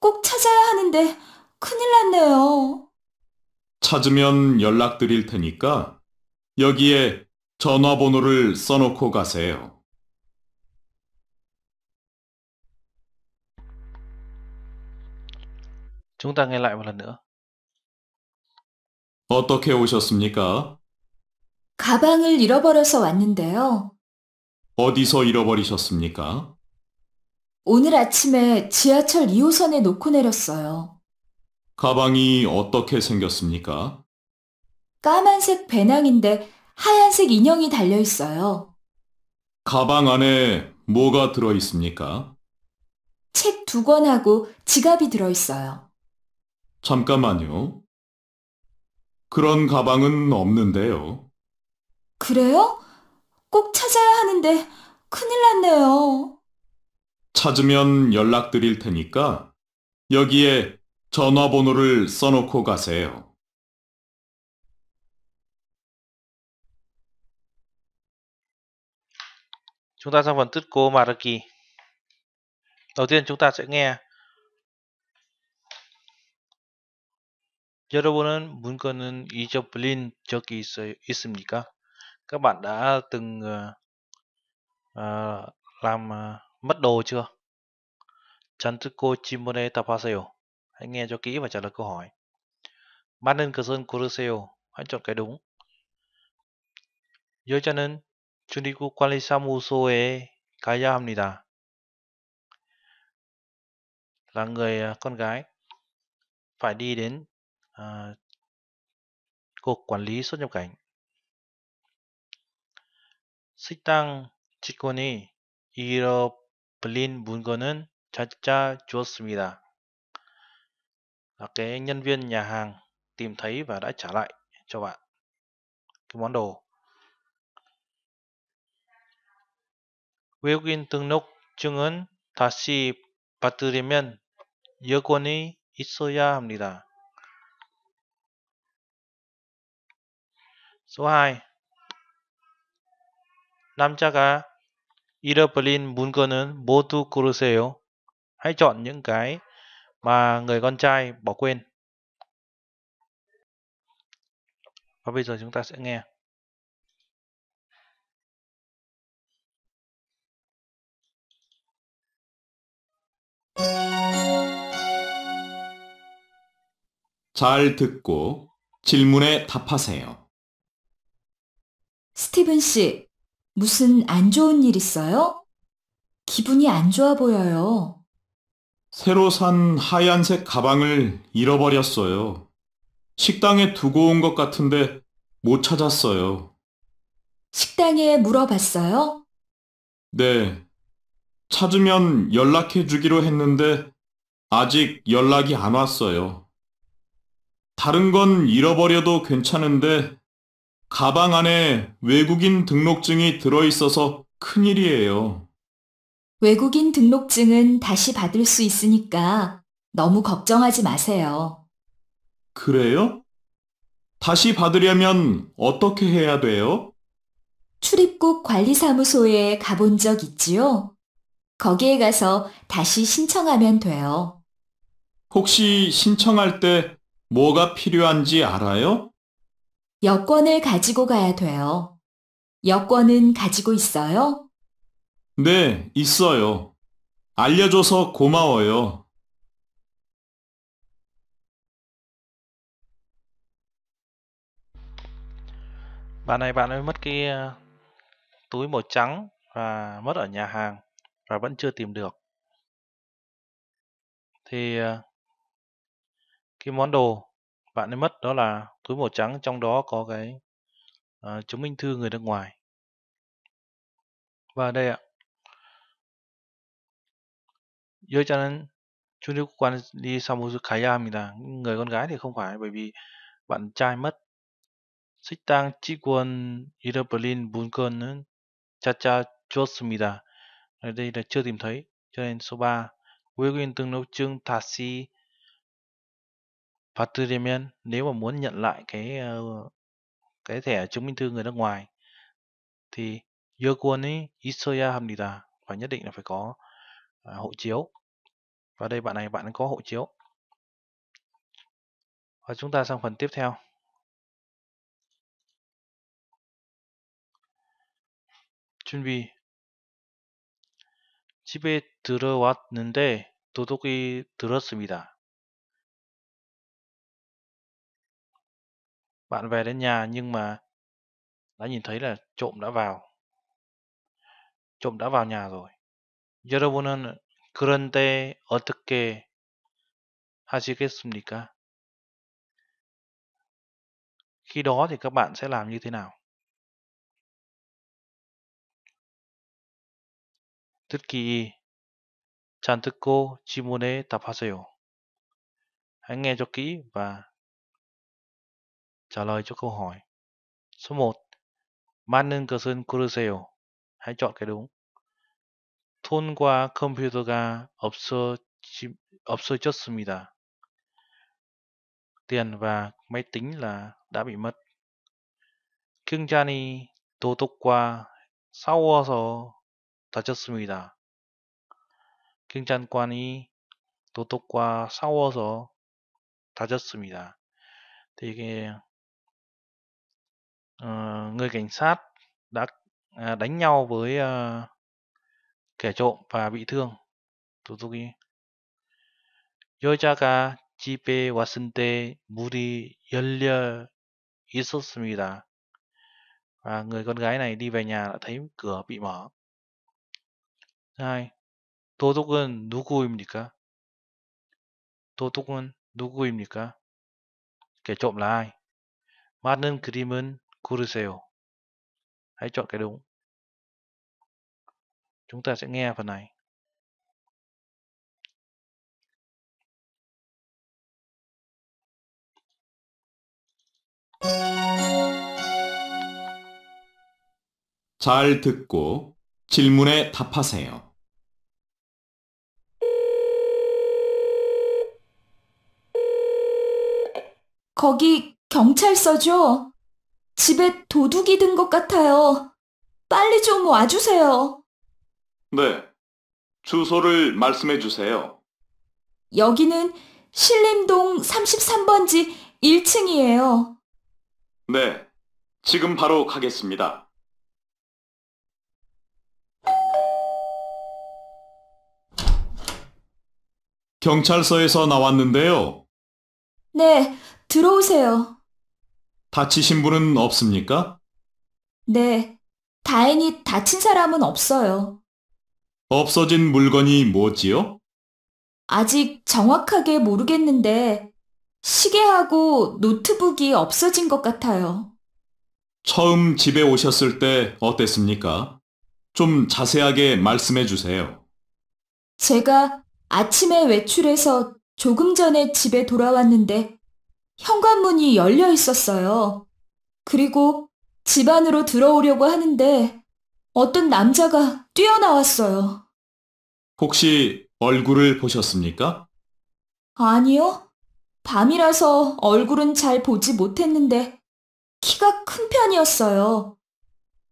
꼭 찾아야 하는데 큰일 났네요.
찾으면 연락드릴 테니까 여기에 전화번호를 써놓고 가세요.
c h ú lại một lần nữa.
어떻게
오셨습니까?
가방을 잃어버려서 왔는데요.
어디서 잃어버리셨습니까?
오늘 아침에 지하철 2호선에 놓고 내렸어요.
가방이 어떻게 생겼습니까?
까만색 배낭인데 하얀색 인형이 달려 있어요.
가방 안에 뭐가 들어 있습니까?
책 두 권하고 지갑이
들어 있어요.
잠깐만요. 그런 가방은 없는데요.
그래요? 꼭 찾아야 하는데 큰일 났네요.
찾으면 연락드릴 테니까
여기에 전화번호를 써놓고 가세요.
Chúng ta sang phần tứt cố Maraki. Đầu tiên chúng ta sẽ nghe 여러분은 문건은 잊어버린 적이 있어요, 있습니까? Các bạn đã từng uh, uh, làm uh, mất đồ chưa? 잔뜩 꼬 지문에 답하세요. Hãy nghe cho kỹ và trả lời câu hỏi. Bạn 그것은 고르세요. Hãy chọn cái đúng. cho nên đi 열차는 중리국 관리사무소에 가야 합니다. Là người à, con gái phải đi đến à, cục quản lý xuất nhập cảnh. 식당 직원이 잃어버린 자자 찾아주었습니다 là cái nhân viên nhà hàng tìm thấy và đã trả lại cho bạn cái món đồ 외국인 등록증은 다시 받으려면 여권이 있어야 합니다. số 2 남자가 잃어버린 물건은 모두 고르세요. hãy chọn những cái mà người con trai bỏ quên.
Và bây giờ chúng ta sẽ nghe.
잘 듣고 질문에 답하세요.
스티븐 씨, 무슨 안 좋은 일 있어요? 기분이 안 좋아 보여요. 새로 산
하얀색 가방을 잃어버렸어요. 식당에 두고 온 것 같은데 못 찾았어요.
식당에 물어봤어요?
네. 찾으면 연락해 주기로 했는데 아직 연락이 안 왔어요. 다른 건 잃어버려도 괜찮은데 가방 안에 외국인 등록증이 들어있어서 큰일이에요.
외국인 등록증은 다시 받을 수 있으니까 너무 걱정하지 마세요.
그래요? 다시 받으려면 어떻게 해야 돼요?
출입국 관리사무소에 가본 적 있지요? 거기에 가서 다시 신청하면 돼요.
혹시 신청할 때 뭐가 필요한지 알아요?
여권을 가지고 가야 돼요. 여권은 가지고 있어요?
네, 있어요. 알려줘서 고마워요.
Bạn này bạn ấy mất cái ờ, túi màu trắng và mất ở nhà hàng và vẫn chưa tìm được. Thì ờ, cái món đồ bạn ấy mất đó là túi màu trắng trong đó có cái uh, chứng minh thư người nước ngoài. Và đây ạ, 여자는 중립 관리 사무소 가야 합니다. Người con gái thì không phải bởi vì bạn trai mất. 식당 직원 잃어버린 문건은 차차 줬습니다. Ở đây là chưa tìm thấy. Cho nên số 3. 외국인 등록증 다시 받으려면 nếu mà muốn nhận lại cái cái thẻ chứng minh thư người nước ngoài thì 여권이 있어야 합니다. Phải nhất định là phải có hộ chiếu. Và đây bạn này bạn có hộ chiếu. Và chúng ta sang phần tiếp theo.
chuẩn bị 집에 들어왔는데 도둑이 들었습니다. Bạn về đến nhà
nhưng mà đã nhìn thấy là trộm đã vào. trộm đã vào nhà rồi. 여러분은 그런데 어떻게 하시겠습니까? Khi đó thì
các bạn sẽ làm như thế nào?
듣기 2. 잘 듣고 질문에 답하세요. Hãy nghe cho kỹ và trả lời cho câu hỏi. Số 1. 맞는 것은 고르세요. Hãy chọn cái đúng. 돈과 컴퓨터가 없어지, 없어졌습니다. Tiền và máy tính là đã bị mất. qua so 경찬이 도둑과 싸워서 다쳤습니다. 경찬관이 도둑과 싸워서 다쳤습니다. 되게 uh, người cảnh sát đã uh, đánh nhau với uh, kẻ trộm và bị thương. 도둑이 여자가 집에 왔을 때 문이 열려 Và người con gái này đi về nhà đã thấy cửa bị mở. hai 도둑은 누구입니까? 도둑은 누구입니까? kẻ trộm là ai? Maden
Krimen 고르세요. Hãy chọn cái đúng. Chúng ta sẽ nghe phần này. 잘 듣고 질문에
답하세요.
거기 경찰서죠? 집에 도둑이 든 것 같아요. 빨리 좀 와주세요.
네. 주소를 말씀해 주세요.
여기는 신림동 33번지 1층이에요.
네. 지금 바로 가겠습니다. 경찰서에서 나왔는데요.
네, 들어오세요.
다치신 분은 없습니까?
네, 다행히 다친 사람은 없어요.
없어진 물건이 뭐지요?
아직 정확하게 모르겠는데 시계하고 노트북이 없어진 것 같아요.
처음 집에 오셨을 때 어땠습니까? 좀 자세하게 말씀해 주세요.
제가 아침에 외출해서 조금 전에 집에 돌아왔는데 현관문이 열려 있었어요. 그리고 집 안으로 들어오려고 하는데 어떤 남자가 뛰어나왔어요.
혹시 얼굴을 보셨습니까?
아니요. 밤이라서 얼굴은 잘 보지 못했는데 키가 큰 편이었어요.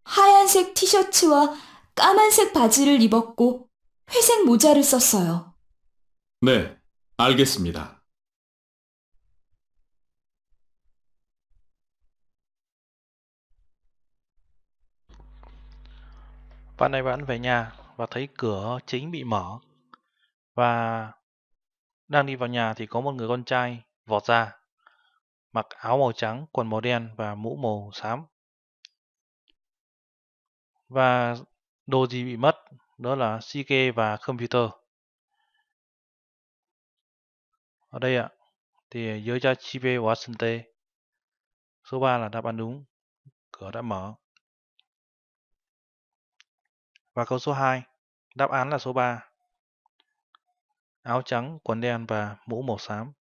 하얀색 티셔츠와 까만색 바지를 입었고 회색 모자를 썼어요.
네, 알겠습니다.
Ban này bạn về nhà và thấy cửa chính bị mở. Và đang đi vào nhà thì có một người con trai vọt ra, mặc áo màu trắng, quần màu đen và mũ màu xám. Và đồ gì bị mất, đó là CK và computer. Ở đây ạ, thì dưới cha Chibe Washington. Số 3 là đáp án đúng, cửa đã mở. Và câu số 2, đáp án là số 3. Áo trắng, quần đen và mũ màu xám.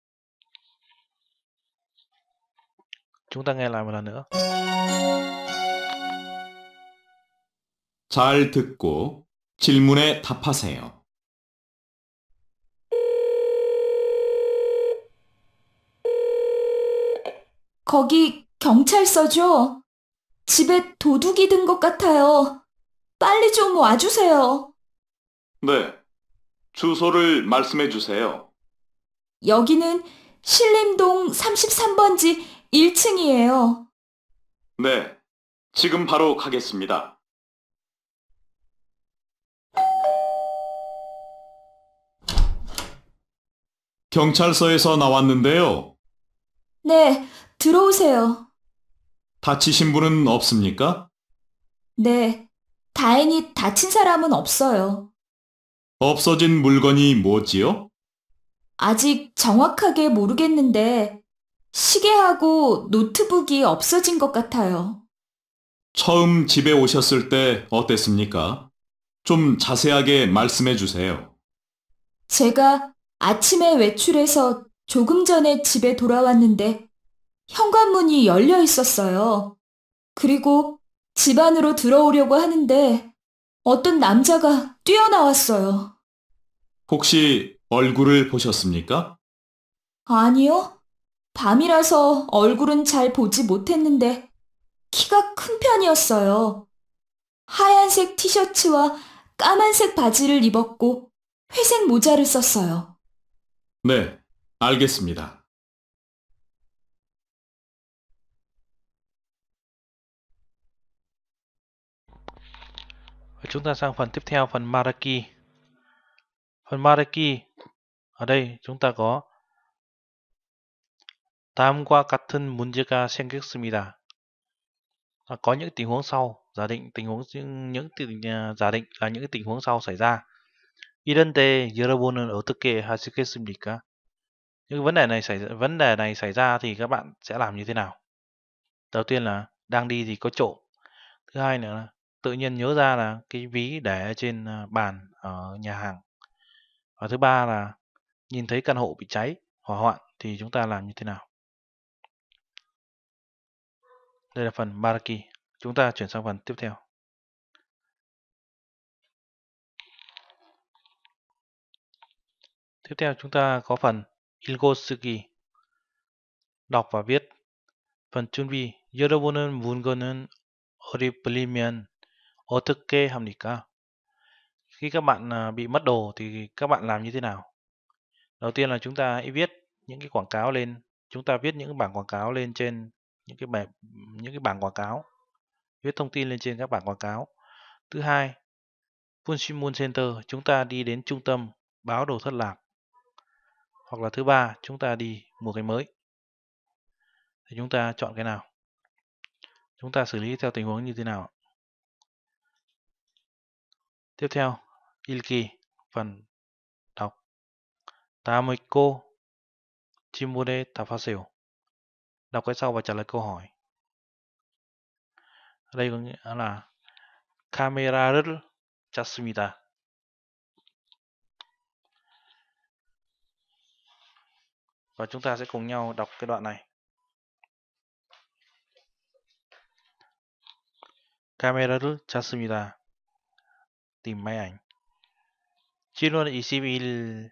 Chúng ta nghe lại một lần nữa.
잘 듣고 질문에 답하세요.
거기 경찰서죠? 집에 도둑이 든것 같아요. 빨리 좀 와주세요.
네. 주소를 말씀해 주세요.
여기는 신림동 33번지 1층이에요.
네. 지금 바로 가겠습니다.
경찰서에서 나왔는데요.
네, 들어오세요.
다치신 분은 없습니까?
네, 다행히 다친 사람은 없어요.
없어진 물건이 뭐지요?
아직 정확하게 모르겠는데 시계하고 노트북이 없어진 것 같아요.
처음 집에 오셨을 때 어땠습니까? 좀 자세하게 말씀해 주세요.
제가 아침에 외출해서 조금 전에 집에 돌아왔는데 현관문이 열려 있었어요. 그리고 집 안으로 들어오려고 하는데 어떤 남자가 뛰어나왔어요.
혹시 얼굴을 보셨습니까?
아니요. 밤이라서 얼굴은 잘 보지 못했는데 키가 큰 편이었어요. 하얀색 티셔츠와 까만색 바지를 입었고 회색 모자를 썼어요.
네, 알겠습니다.
chúng ta sang phần tiếp theo phần Maraki phần Maraki ở đây chúng ta có 다음과 같은 문제가 생겼습니다. À, có những tình huống sau giả định tình huống những, tình, à, giả định là những tình huống sau xảy ra 이런 때 여러분은 어떻게 하시겠습니까? Những vấn đề này xảy vấn đề này xảy ra thì các bạn sẽ làm như thế nào? Đầu tiên là đang đi thì có trộm. Thứ hai nữa là tự nhiên nhớ ra là cái ví để trên ờ, bàn ở nhà hàng và thứ ba là nhìn thấy căn hộ bị cháy hỏa hoạn thì chúng ta làm như thế nào đây là phần Baraki chúng ta chuyển sang phần tiếp theo tiếp theo chúng ta có phần Ilgosugi đọc và viết phần chuẩn bị 여러분은 문건은 어디 빌리면 어떻게 합니까? Khi các bạn à, bị mất đồ thì các bạn làm như thế nào? Đầu tiên là chúng ta viết những cái quảng cáo lên, chúng ta viết những bảng quảng cáo lên trên những cái bảng, những cái bảng quảng cáo, viết thông tin lên trên các bảng quảng cáo. Thứ hai, Punshimun Center, chúng ta đi đến trung tâm báo đồ thất lạc. Hoặc là thứ ba, chúng ta đi mua cái mới. Thì chúng ta chọn cái nào? Chúng ta xử lý theo tình huống như thế nào? Tiếp theo, Ilki, phần đọc Tamiko Chimode Tafasil Đọc cái sau và trả lời câu hỏi. Đây có nghĩa là Kamera를 짰습니다. Và chúng ta sẽ cùng nhau đọc cái đoạn này. camera Kamera를 짰습니다 tìm máy ảnh. 지난 21일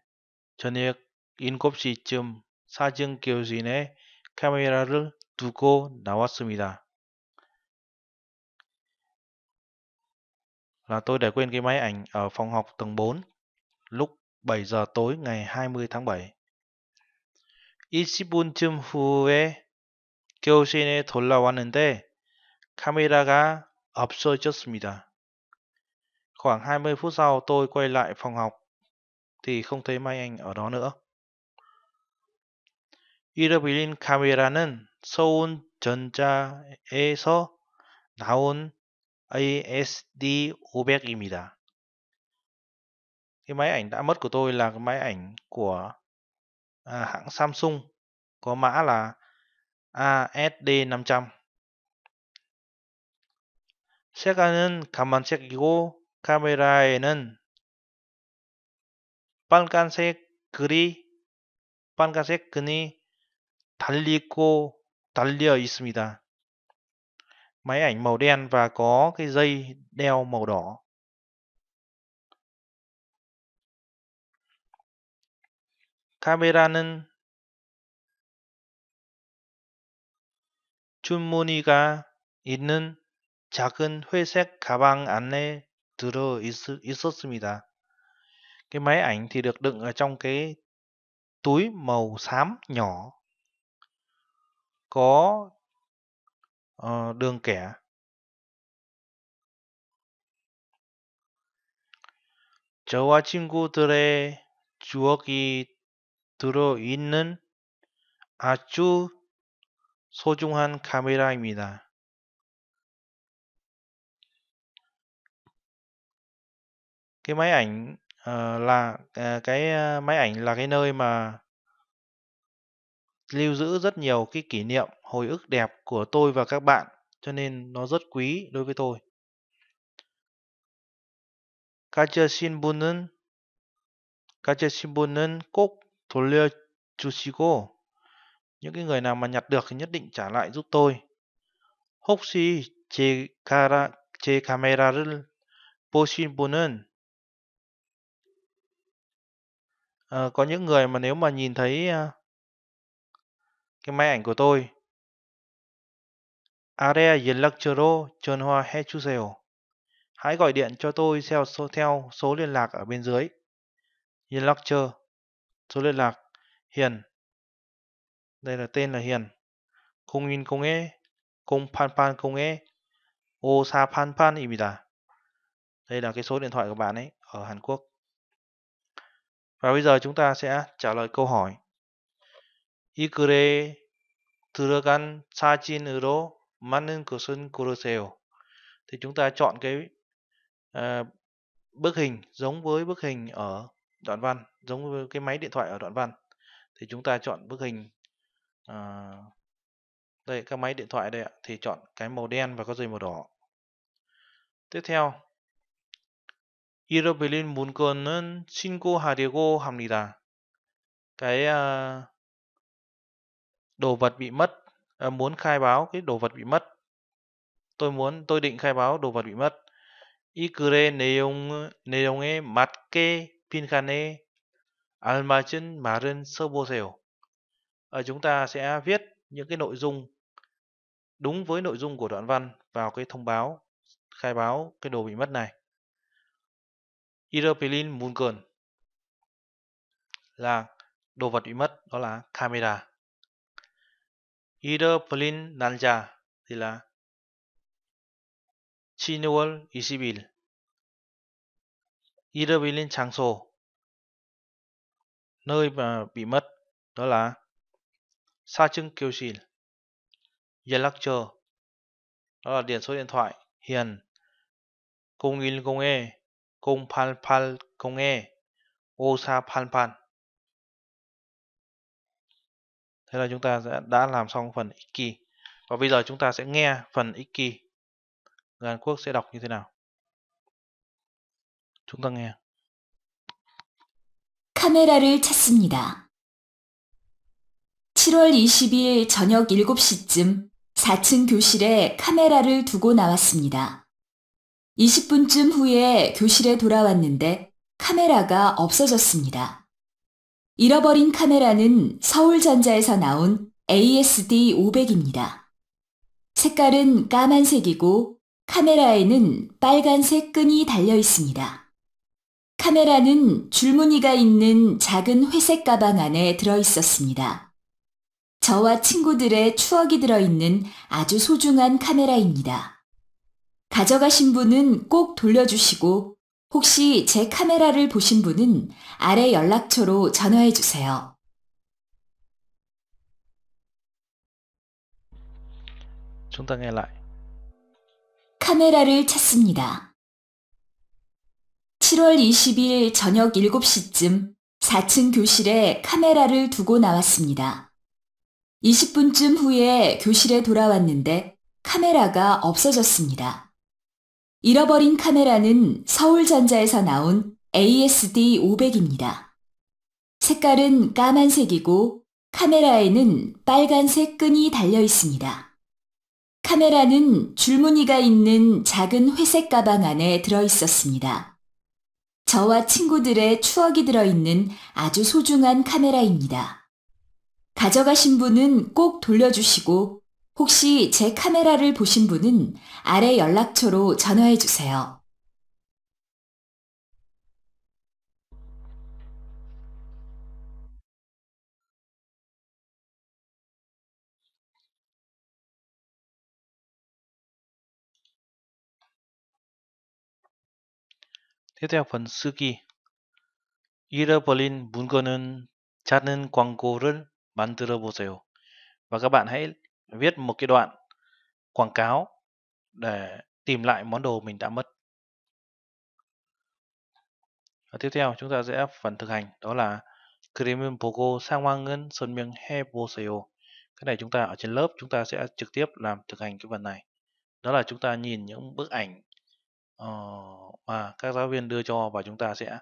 저녁 7시쯤 사진 교진에 카메라를 두고 나왔습니다. Là tôi để quên cái máy ảnh ở phòng học tầng 4 lúc 7 giờ tối ngày 20 tháng 7. 20분쯤 후에 교신에 돌아왔는데 카메라가 없어졌습니다. Khoảng 20 phút sau tôi quay lại phòng học thì không thấy Mai Anh ở đó nữa. 잃어버린 카메라는 서울 전자에서 나온 ASD 500입니다. Cái máy ảnh đã mất của tôi là cái máy ảnh của à, hãng Samsung có mã là ASD500. 색깔은 가만색이고 카메라에는 빨간색 글이 빨간색 근이 달리고 달려 있습니다. 마이 y ảnh màu đen và có cái dây đeo màu đỏ.
카메라는
줄무늬가 있는 작은 회색 가방 안에 들어 있었습니다. Cái máy ảnh thì được đựng ở trong cái túi màu xám nhỏ có uh, đường kẻ. 저와 친구들의 추억이 들어있는 아주 소중한 카메라입니다. Cái máy ảnh, ờ, là, à, cái, a, ờ, máy ảnh là cái nơi mà lưu giữ rất nhiều cái kỷ niệm, hồi ức đẹp của tôi và các bạn, cho nên nó rất quý đối với tôi. 가져신 분은 가져신 분은 꼭 돌려주시고 những cái người nào mà nhặt được thì nhất định trả lại giúp tôi. 혹시 제 카메라를 보신 분은 Ờ, có những người mà nếu mà nhìn thấy ờ, cái máy ảnh của tôi Area Yelakchero Chonhua Hechuseo Hãy gọi điện cho tôi theo số, theo số liên lạc ở bên dưới Yelakcher Số liên lạc Hiền Đây là tên là Hiền Cung nhìn công e Cung pan pan công e Osa pan pan 입니다 Đây là cái số điện thoại của bạn ấy ở Hàn Quốc và bây giờ chúng ta sẽ trả lời câu hỏi. 이글에 들어간 사진으로 맞는 것은 고르세요. Thì chúng ta chọn cái uh, bức hình giống với bức hình ở đoạn văn, giống với cái máy điện thoại ở đoạn văn. Thì chúng ta chọn bức hình uh, đây các máy điện thoại đây ạ, thì chọn cái màu đen và có dây màu đỏ. Tiếp theo 잃어버린 물건은 신고하려고 합니다. Cái uh, đồ vật bị mất, uh, muốn khai báo cái đồ vật bị mất. Tôi muốn, tôi định khai báo đồ vật bị mất. 이글의 내용, 내용에 맞게 빈칸에 알맞은 말은 써보세요. À, chúng ta sẽ viết những cái nội dung đúng với nội dung của đoạn văn vào cái thông báo khai báo cái đồ bị mất này. Irreplain Vulcan là đồ vật bị mất đó là camera. Irreplain Nanja thì là 7월 Chinual Isibil Irreplain 장소, nơi mà bị mất đó là Sa Trưng Kiêu Xin Yelakcher đó là điện số điện thoại hiền cùng in cùng e nghe 0880에 5488 Thế là chúng ta đã làm xong phần ích Và bây giờ chúng ta sẽ nghe phần ích kỳ Người Hàn Quốc sẽ đọc như thế nào Chúng ta nghe
Camera를 찾습니다. 7월 22일 저녁 7시쯤 4층 교실에 카메라를 두고 나왔습니다. 20분쯤 후에 교실에 돌아왔는데 카메라가 없어졌습니다. 잃어버린 카메라는 서울전자에서 나온 ASD500입니다. 색깔은 까만색이고 카메라에는 빨간색 끈이 달려 있습니다. 카메라는 줄무늬가 있는 작은 회색 가방 안에 들어 있었습니다. 저와 친구들의 추억이 들어있는 아주 소중한 카메라입니다. 가져가신 분은 꼭 돌려주시고 혹시 제 카메라를 보신 분은 아래 연락처로 전화해 주세요. chúng 카메라를 찾습니다. 7월 20일 저녁 7시쯤 4층 교실에 카메라를 두고 나왔습니다. 20분쯤 후에 교실에 돌아왔는데 카메라가 없어졌습니다. 잃어버린 카메라는 서울전자에서 나온 ASD500입니다. 색깔은 까만색이고 카메라에는 빨간색 끈이 달려 있습니다. 카메라는 줄무늬가 있는 작은 회색 가방 안에 들어 있었습니다. 저와 친구들의 추억이 들어있는 아주 소중한 카메라입니다. 가져가신 분은 꼭 돌려주시고 혹시 제 카메라를 보신 분은 아래 연락처로 전화해 주세요.
대대 번쓰기 잃어버린 물건은 자는 광고를 만들어 보세요. Và các viết một cái đoạn quảng cáo để tìm lại món đồ mình đã mất. Và tiếp theo chúng ta sẽ áp phần thực hành đó là 그림은 보고 Sơn 설명해 보세요. Cái này chúng ta ở trên lớp chúng ta sẽ trực tiếp làm thực hành cái phần này. Đó là chúng ta nhìn những bức ảnh ờ, mà các giáo viên đưa cho và chúng ta sẽ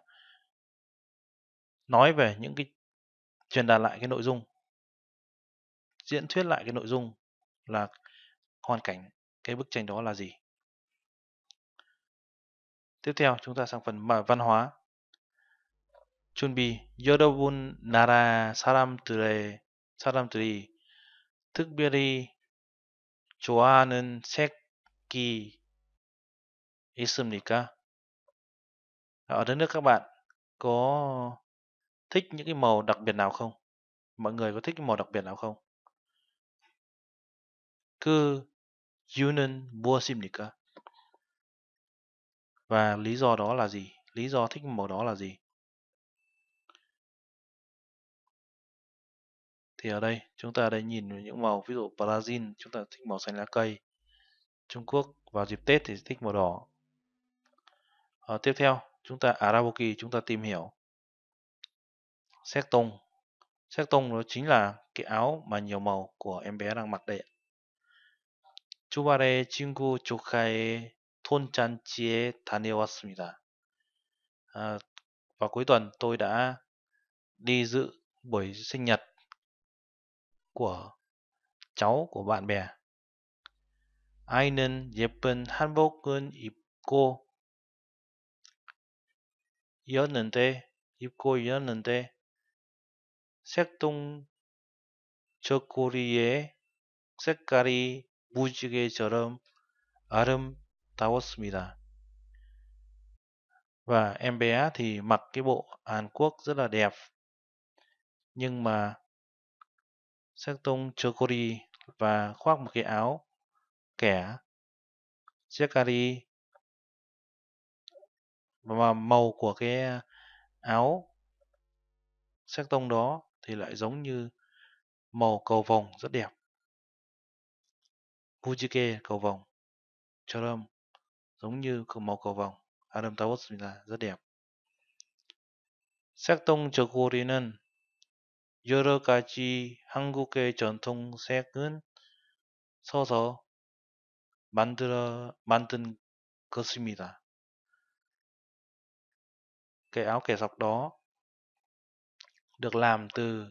nói về những cái truyền đạt lại cái nội dung diễn thuyết lại cái nội dung là hoàn cảnh cái bức tranh đó là gì. Tiếp theo chúng ta sang phần văn hóa. chuẩn bị Yorobun Nara 사람들의 사람들이 특별히 좋아하는 색이 있습니까? Ở đất nước các bạn có thích những cái màu đặc biệt nào không? Mọi người có thích cái màu đặc biệt nào không? 그 이유는 무엇입니까? Và lý do đó là gì? Lý do thích màu đó là gì? Thì ở đây chúng ta đây nhìn những màu ví dụ Brazil chúng ta thích màu xanh lá cây. Trung Quốc vào dịp Tết thì thích màu đỏ. À, tiếp theo chúng ta Araboki chúng ta tìm hiểu. Xét tông. Xét tông nó chính là cái áo mà nhiều màu của em bé đang mặc đây. 주말에 친구 조카의 톤잔치에 다녀왔습니다. À, vào cuối tuần tôi đã đi dự buổi sinh nhật của cháu của bạn bè. 아이는 예쁜 한복은 입고 이었는데 입고 이었는데 색동 저고리에 색깔이 무지개처럼 아름다웠습니다. Và em bé thì mặc cái bộ Hàn Quốc rất là đẹp. Nhưng mà tông Chokori và khoác một cái áo kẻ Sekari mà màu của cái áo tông đó thì lại giống như màu cầu vồng rất đẹp. Fujike cầu vồng Chorum giống như màu cầu vồng Adam Towers là rất đẹp 색동 저고리는 여러 가지 한국의 전통 색은 서서 만들어 만든 것입니다. Cái áo kẻ dọc đó được làm từ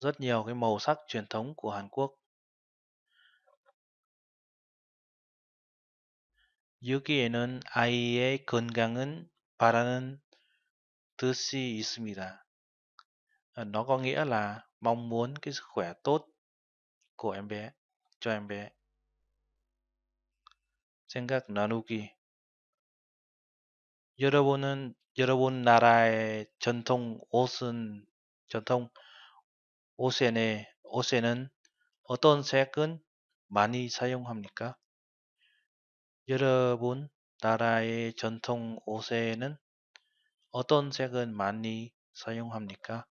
rất nhiều cái màu sắc truyền thống của Hàn Quốc. 여기에는 아이의 건강은 바라는 뜻이 있습니다. Nó có nghĩa là mong muốn cái sức khỏe tốt của em bé, cho em bé. 생각 나누기 여러분은 여러분 나라의 전통 옷은 전통 옷에는 옷에는 어떤 색은 많이 사용합니까? 여러분 나라의 전통 옷에는 어떤 색은 많이 사용합니까?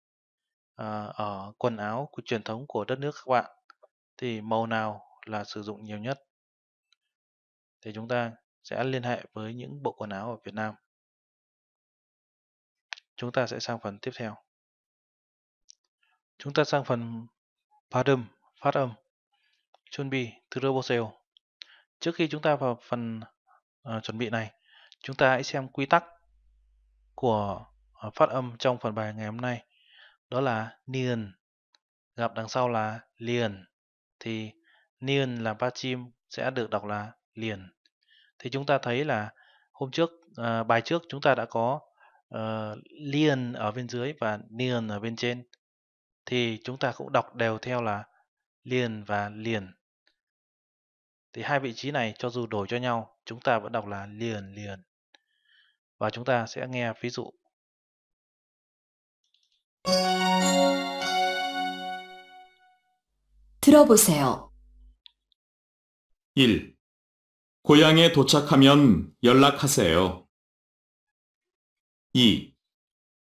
À, ở quần áo của truyền thống của đất nước các bạn thì màu nào là sử dụng nhiều nhất? Thì chúng ta sẽ liên hệ với những bộ quần áo ở Việt Nam. Chúng ta sẽ sang phần tiếp theo. Chúng ta sang phần phát âm, phát âm. Chuẩn bị từ robot sale. Trước khi chúng ta vào phần uh, chuẩn bị này, chúng ta hãy xem quy tắc của uh, phát âm trong phần bài ngày hôm nay. Đó là niên, gặp đằng sau là liền. Thì niên là ba chim sẽ được đọc là liền. Thì chúng ta thấy là hôm trước, uh, bài trước chúng ta đã có uh, liền ở bên dưới và niên ở bên trên. Thì chúng ta cũng đọc đều theo là liền và liền thì hai vị trí này cho dù đổi cho nhau, chúng ta vẫn đọc là liền liền. Và chúng ta sẽ nghe ví dụ. 들어보세요.
1. 고향에 도착하면 연락하세요. 2.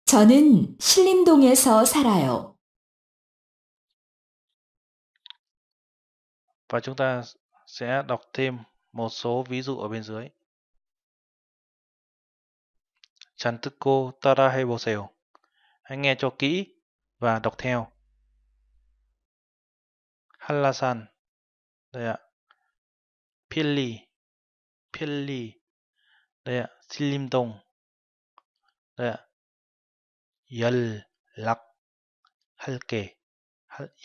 저는 신림동에서 살아요. Và chúng ta sẽ
đọc thêm một số ví dụ ở bên dưới. Tara Chantuko Taraheboseo. Hãy nghe cho kỹ và đọc theo. Halasan, Đây ạ.
Pili, Pili, Đây ạ. Silimdong.
Đây ạ. Yel, Yel 연락할게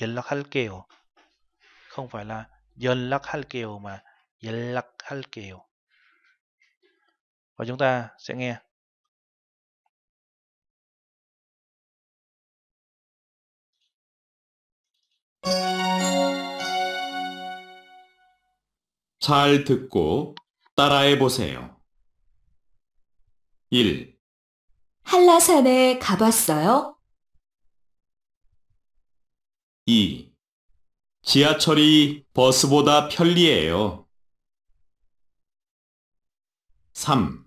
연락할게요 không phải là 연락할게요 mà 연락할게요 và chúng ta sẽ nghe
잘 듣고 따라해 보세요. 1.
한라산에 가봤어요?
2. 지하철이 버스보다 편리해요. 3.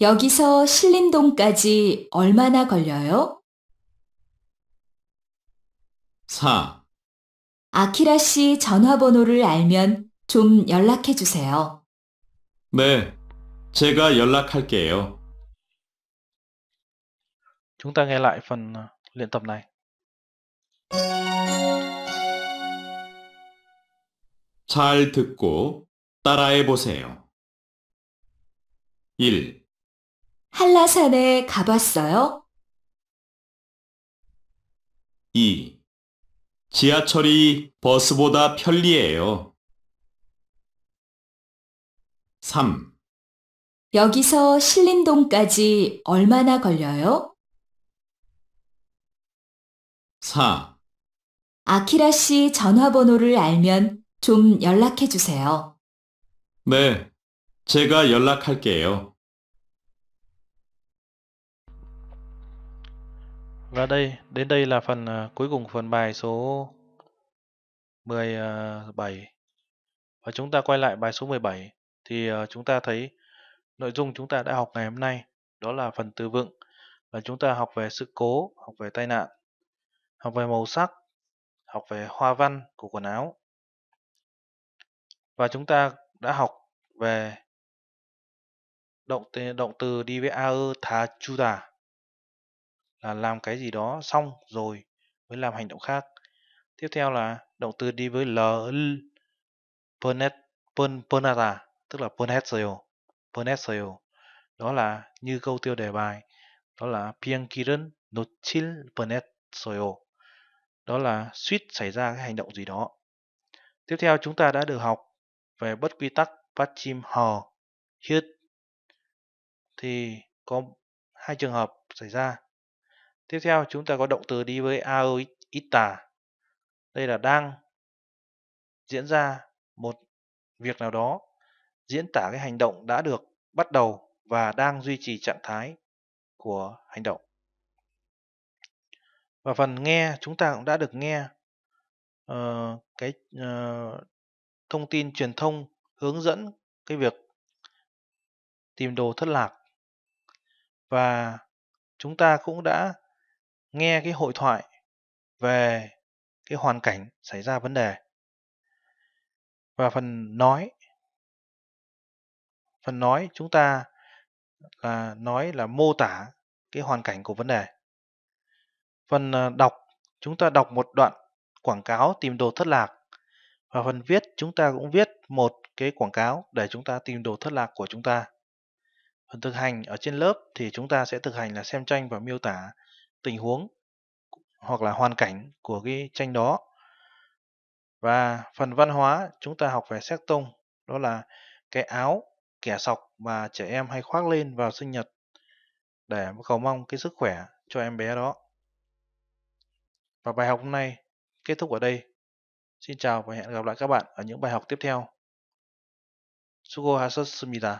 여기서 신림동까지 얼마나 걸려요? 4. 아키라 씨 전화번호를 알면 좀 연락해 주세요.
네, 제가 연락할게요.
Chúng ta nghe l
잘 듣고
따라해 보세요. 1.
한라산에 가봤어요?
2. 지하철이 버스보다 편리해요.
3.
여기서 신림동까지 얼마나 걸려요? 4. 아키라 씨 전화번호를 알면 좀 연락해 주세요.
네, 제가 연락할게요.
Và đây, đến đây là phần ờ, cuối cùng phần bài số 17. Ờ, và chúng ta quay lại bài số 17 thì ờ, chúng ta thấy nội dung chúng ta đã học ngày hôm nay đó là phần từ vựng và chúng ta học về sự cố, học về tai nạn, học về màu sắc, học về hoa văn của quần áo và chúng ta đã học về động từ, động từ đi với a aer tha chuta là làm cái gì đó xong rồi mới làm hành động khác tiếp theo là động từ đi với l pernet pern pernata tức là pernetio pernetio đó là như câu tiêu đề bài đó là piang kiren nochil pernetio đó là suýt xảy ra cái hành động gì đó tiếp theo chúng ta đã được học về bất quy tắc Pachim hò Hit thì có hai trường hợp xảy ra. Tiếp theo chúng ta có động từ đi với ao ita. Đây là đang diễn ra một việc nào đó diễn tả cái hành động đã được bắt đầu và đang duy trì trạng thái của hành động. Và phần nghe chúng ta cũng đã được nghe uh, cái uh, thông tin truyền thông hướng dẫn cái việc tìm đồ thất lạc và chúng ta cũng đã nghe cái hội thoại về cái hoàn cảnh xảy ra vấn đề và phần nói phần nói chúng ta là nói là mô tả cái hoàn cảnh của vấn đề phần ờ, đọc chúng ta đọc một đoạn quảng cáo tìm đồ thất lạc và phần viết chúng ta cũng viết một cái quảng cáo để chúng ta tìm đồ thất lạc của chúng ta. Phần thực hành ở trên lớp thì chúng ta sẽ thực hành là xem tranh và miêu tả tình huống hoặc là hoàn cảnh của cái tranh đó. Và phần văn hóa chúng ta học về xét tông, đó là cái áo, kẻ sọc mà trẻ em hay khoác lên vào sinh nhật để cầu mong cái sức khỏe cho em bé đó. Và bài học hôm nay kết thúc ở đây. Xin chào và hẹn gặp lại các bạn ở những bài học tiếp theo.
수고하셨습니다.